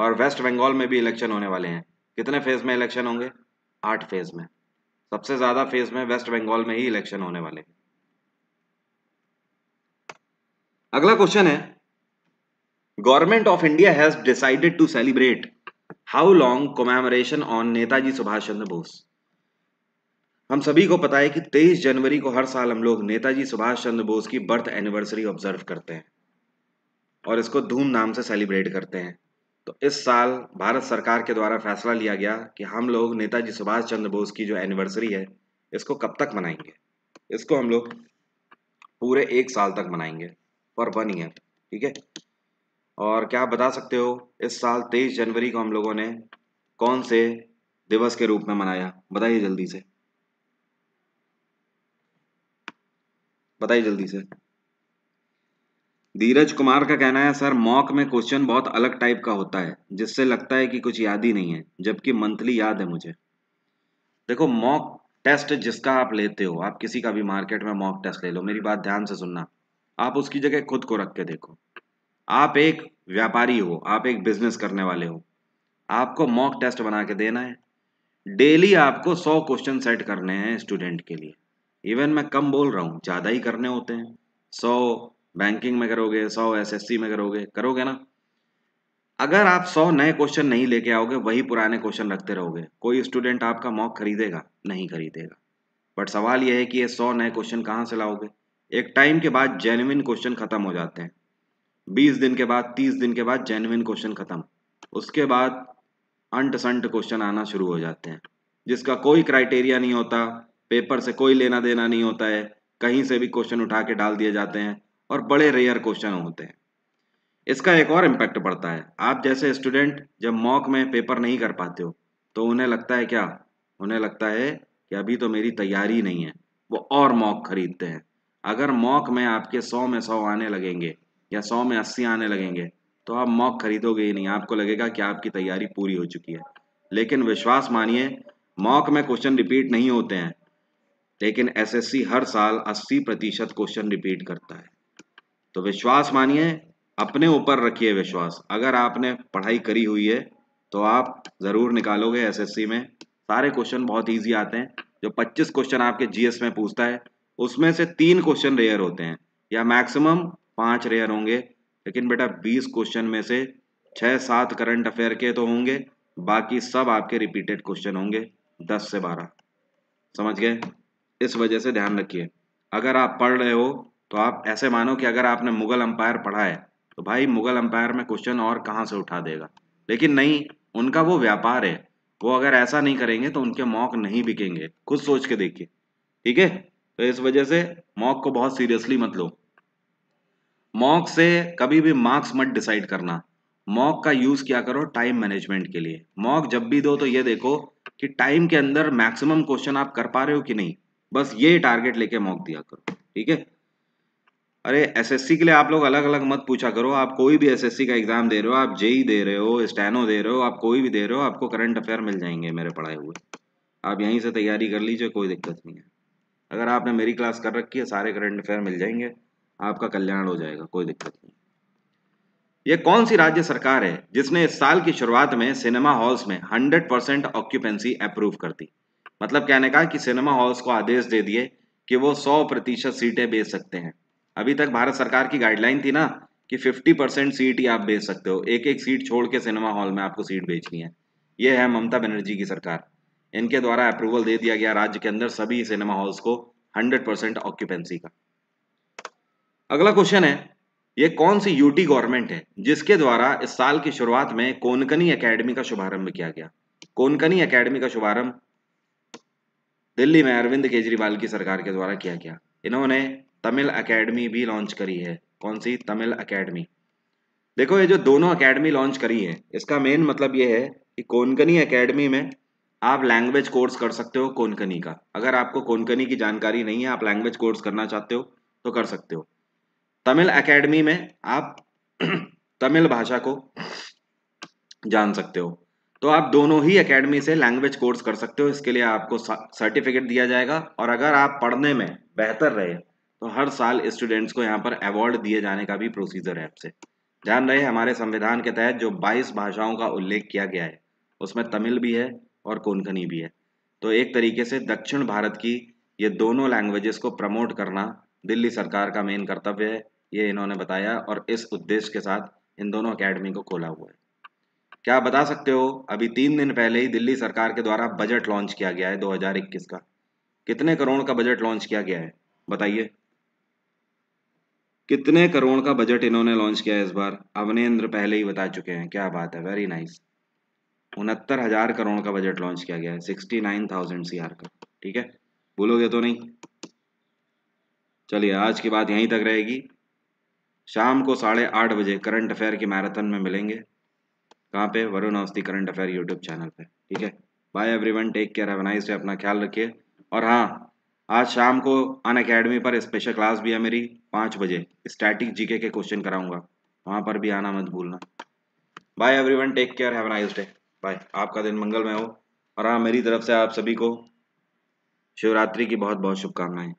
और वेस्ट बंगाल में भी इलेक्शन होने वाले हैं कितने फेज में इलेक्शन होंगे आठ फेज में सबसे ज्यादा फेज में वेस्ट बंगाल में ही इलेक्शन होने वाले अगला क्वेश्चन है government of India has decided to celebrate how long commemoration on Netaji Subhash Chandra Bose हम सभी को पता है कि 23 जनवरी को हर साल हम लोग नेताजी सुभाष चंद्र बोस की बर्थ एनिवर्सरी ऑब्जर्व करते हैं और इसको धूमधाम से सेलिब्रेट करते हैं तो इस साल भारत सरकार के द्वारा फैसला लिया गया कि हम लोग नेताजी सुभाष चंद्र बोस की जो एनिवर्सरी है इसको कब तक मनाएंगे इसको हम लोग पूरे एक साल तक मनाएंगे फॉर वन ईयर ठीक है और क्या बता सकते हो इस साल तेईस जनवरी को हम लोगों ने कौन से दिवस के रूप में मनाया बताइए जल्दी से बताइए जल्दी से धीरज कुमार का कहना है सर मॉक में क्वेश्चन बहुत अलग टाइप का होता है जिससे लगता है कि कुछ याद ही नहीं है जबकि मंथली याद है मुझे देखो मॉक टेस्ट जिसका आप लेते हो आप किसी का भी मार्केट में मॉक टेस्ट ले लो मेरी बात ध्यान से सुनना आप उसकी जगह खुद को रख के देखो आप एक व्यापारी हो आप एक बिजनेस करने वाले हो आपको मॉक टेस्ट बना के देना है डेली आपको सौ क्वेश्चन सेट करने हैं स्टूडेंट के लिए इवन मैं कम बोल रहा हूँ ज़्यादा ही करने होते हैं सौ बैंकिंग में करोगे सौ एसएससी में करोगे करोगे ना अगर आप सौ नए क्वेश्चन नहीं लेके आओगे वही पुराने क्वेश्चन रखते रहोगे कोई स्टूडेंट आपका मॉक खरीदेगा नहीं खरीदेगा बट सवाल यह है कि ये सौ नए क्वेश्चन कहाँ से लाओगे एक टाइम के बाद जेनुइन क्वेश्चन खत्म हो जाते हैं बीस दिन के बाद तीस दिन के बाद जेन्युन क्वेश्चन खत्म उसके बाद अंट संट क्वेश्चन आना शुरू हो जाते हैं जिसका कोई क्राइटेरिया नहीं होता पेपर से कोई लेना देना नहीं होता है कहीं से भी क्वेश्चन उठा के डाल दिए जाते हैं और बड़े रेयर क्वेश्चन होते हैं इसका एक और इम्पैक्ट पड़ता है आप जैसे स्टूडेंट जब मॉक में पेपर नहीं कर पाते हो तो उन्हें लगता है क्या उन्हें लगता है कि अभी तो मेरी तैयारी नहीं है वो और मॉक खरीदते हैं अगर मॉक में आपके सौ में सौ आने लगेंगे या सौ में अस्सी आने लगेंगे तो आप मॉक खरीदोगे ही नहीं आपको लगेगा कि आपकी तैयारी पूरी हो चुकी है लेकिन विश्वास मानिए मॉक में क्वेश्चन रिपीट नहीं होते हैं लेकिन एसएससी हर साल 80 प्रतिशत क्वेश्चन रिपीट करता है तो विश्वास मानिए अपने ऊपर रखिए विश्वास अगर आपने पढ़ाई करी हुई है तो आप ज़रूर निकालोगे एसएससी में सारे क्वेश्चन बहुत ईजी आते हैं जो 25 क्वेश्चन आपके जीएस में पूछता है उसमें से तीन क्वेश्चन रेयर होते हैं या मैक्सिमम पाँच रेयर होंगे लेकिन बेटा बीस क्वेश्चन में से छः सात करंट अफेयर के तो होंगे बाकी सब आपके रिपीटेड क्वेश्चन होंगे दस से बारह समझ गए इस वजह से ध्यान रखिए अगर आप पढ़ रहे हो तो आप ऐसे मानो कि अगर आपने मुगल अंपायर पढ़ा है तो भाई मुगल अंपायर में क्वेश्चन और कहाँ से उठा देगा लेकिन नहीं उनका वो व्यापार है वो अगर ऐसा नहीं करेंगे तो उनके मॉक नहीं बिकेंगे खुद सोच के देखिए ठीक है तो इस वजह से मॉक को बहुत सीरियसली मत लो मॉक से कभी भी मार्क्स मत डिसाइड करना मॉक का यूज क्या करो टाइम मैनेजमेंट के लिए मॉक जब भी दो तो ये देखो कि टाइम के अंदर मैक्सिमम क्वेश्चन आप कर पा रहे हो कि नहीं बस ये टारगेट लेके मॉक दिया करो ठीक है अरे एसएससी के लिए आप लोग अलग अलग मत पूछा करो आप कोई भी एसएससी का एग्जाम दे रहे हो आप जेई e दे रहे हो स्टैनो दे रहे हो आप कोई भी दे रहे हो आपको करंट अफेयर मिल जाएंगे मेरे पढ़ाए हुए आप यहीं से तैयारी कर लीजिए कोई दिक्कत नहीं है अगर आपने मेरी क्लास कर रखी है सारे करंट अफेयर मिल जाएंगे आपका कल्याण हो जाएगा कोई दिक्कत नहीं ये कौन सी राज्य सरकार है जिसने इस साल की शुरुआत में सिनेमा हॉल्स में 100 परसेंट ऑक्यूपेंसी अप्रूव कर दी मतलब कहने का कि सिनेमा हॉल्स को आदेश दे दिए कि वो सौ प्रतिशत सीटें बेच सकते हैं अभी तक भारत सरकार की गाइडलाइन थी ना कि फिफ्टी परसेंट सीट ही आप बेच सकते हो एक एक सीट छोड़ के सिनेमा हॉल में आपको सीट बेचनी है ये है ममता बनर्जी की सरकार इनके द्वारा अप्रूवल दे दिया गया राज्य के अंदर सभी सिनेमा हॉल्स को हंड्रेड परसेंट ऑक्यूपेंसी का अगला क्वेश्चन है ये कौन सी यूटी गवर्नमेंट है जिसके द्वारा इस साल की शुरुआत में कोनकनी एकेडमी का शुभारंभ किया गया कोनकनी एकेडमी का शुभारंभ दिल्ली में अरविंद केजरीवाल की सरकार के द्वारा किया गया इन्होंने तमिल अकेडमी भी लॉन्च करी है कौन सी तमिल अकेडमी देखो ये जो दोनों अकेडमी लॉन्च करी है इसका मेन मतलब ये है कि कोनकनी अकेडमी में आप लैंग्वेज कोर्स कर सकते हो कोनकनी का अगर आपको कोनकनी की जानकारी नहीं है आप लैंग्वेज कोर्स करना चाहते हो तो कर सकते हो तमिल अकेडमी में आप तमिल भाषा को जान सकते हो तो आप दोनों ही एकेडमी से लैंग्वेज कोर्स कर सकते हो इसके लिए आपको सर्टिफिकेट दिया जाएगा और अगर आप पढ़ने में बेहतर रहे तो हर साल स्टूडेंट्स को यहाँ पर अवार्ड दिए जाने का भी प्रोसीजर है आपसे ध्यान रहे हमारे संविधान के तहत जो 22 भाषाओं का उल्लेख किया गया है उसमें तमिल भी है और कोंकणी भी है तो एक तरीके से दक्षिण भारत की ये दोनों लैंग्वेजेस को प्रमोट करना दिल्ली सरकार का मेन कर्तव्य है ये इन्होंने बताया और इस उद्देश्य के साथ इन दोनों अकेडमी को खोला हुआ है क्या आप बता सकते हो अभी तीन दिन पहले ही दिल्ली सरकार के द्वारा बजट लॉन्च किया गया है 2021 का कितने करोड़ का बजट लॉन्च किया गया है बताइए कितने करोड़ का बजट इन्होंने लॉन्च किया है इस बार अवनेन्द्र पहले ही बता चुके हैं क्या बात है वेरी नाइस उनहत्तर हजार करोड़ का बजट लॉन्च किया गया है sixty nine thousand C R का ठीक है भूलोगे तो नहीं चलिए आज की बात यहीं तक रहेगी शाम को साढ़े आठ बजे करंट अफेयर की मैराथन में मिलेंगे कहाँ पे Varun Awasthi current affair YouTube channel पे ठीक है bye everyone take care have nice day अपना ख्याल रखिए और हाँ आज शाम को अन अकेडमी पर स्पेशल क्लास भी है मेरी पाँच बजे स्टैटिक जीके के क्वेश्चन कराऊंगा वहाँ पर भी आना मत भूलना bye one take care have nice day bye आपका दिन मंगलमय हो और हाँ मेरी तरफ से आप सभी को शिवरात्रि की बहुत बहुत शुभकामनाएं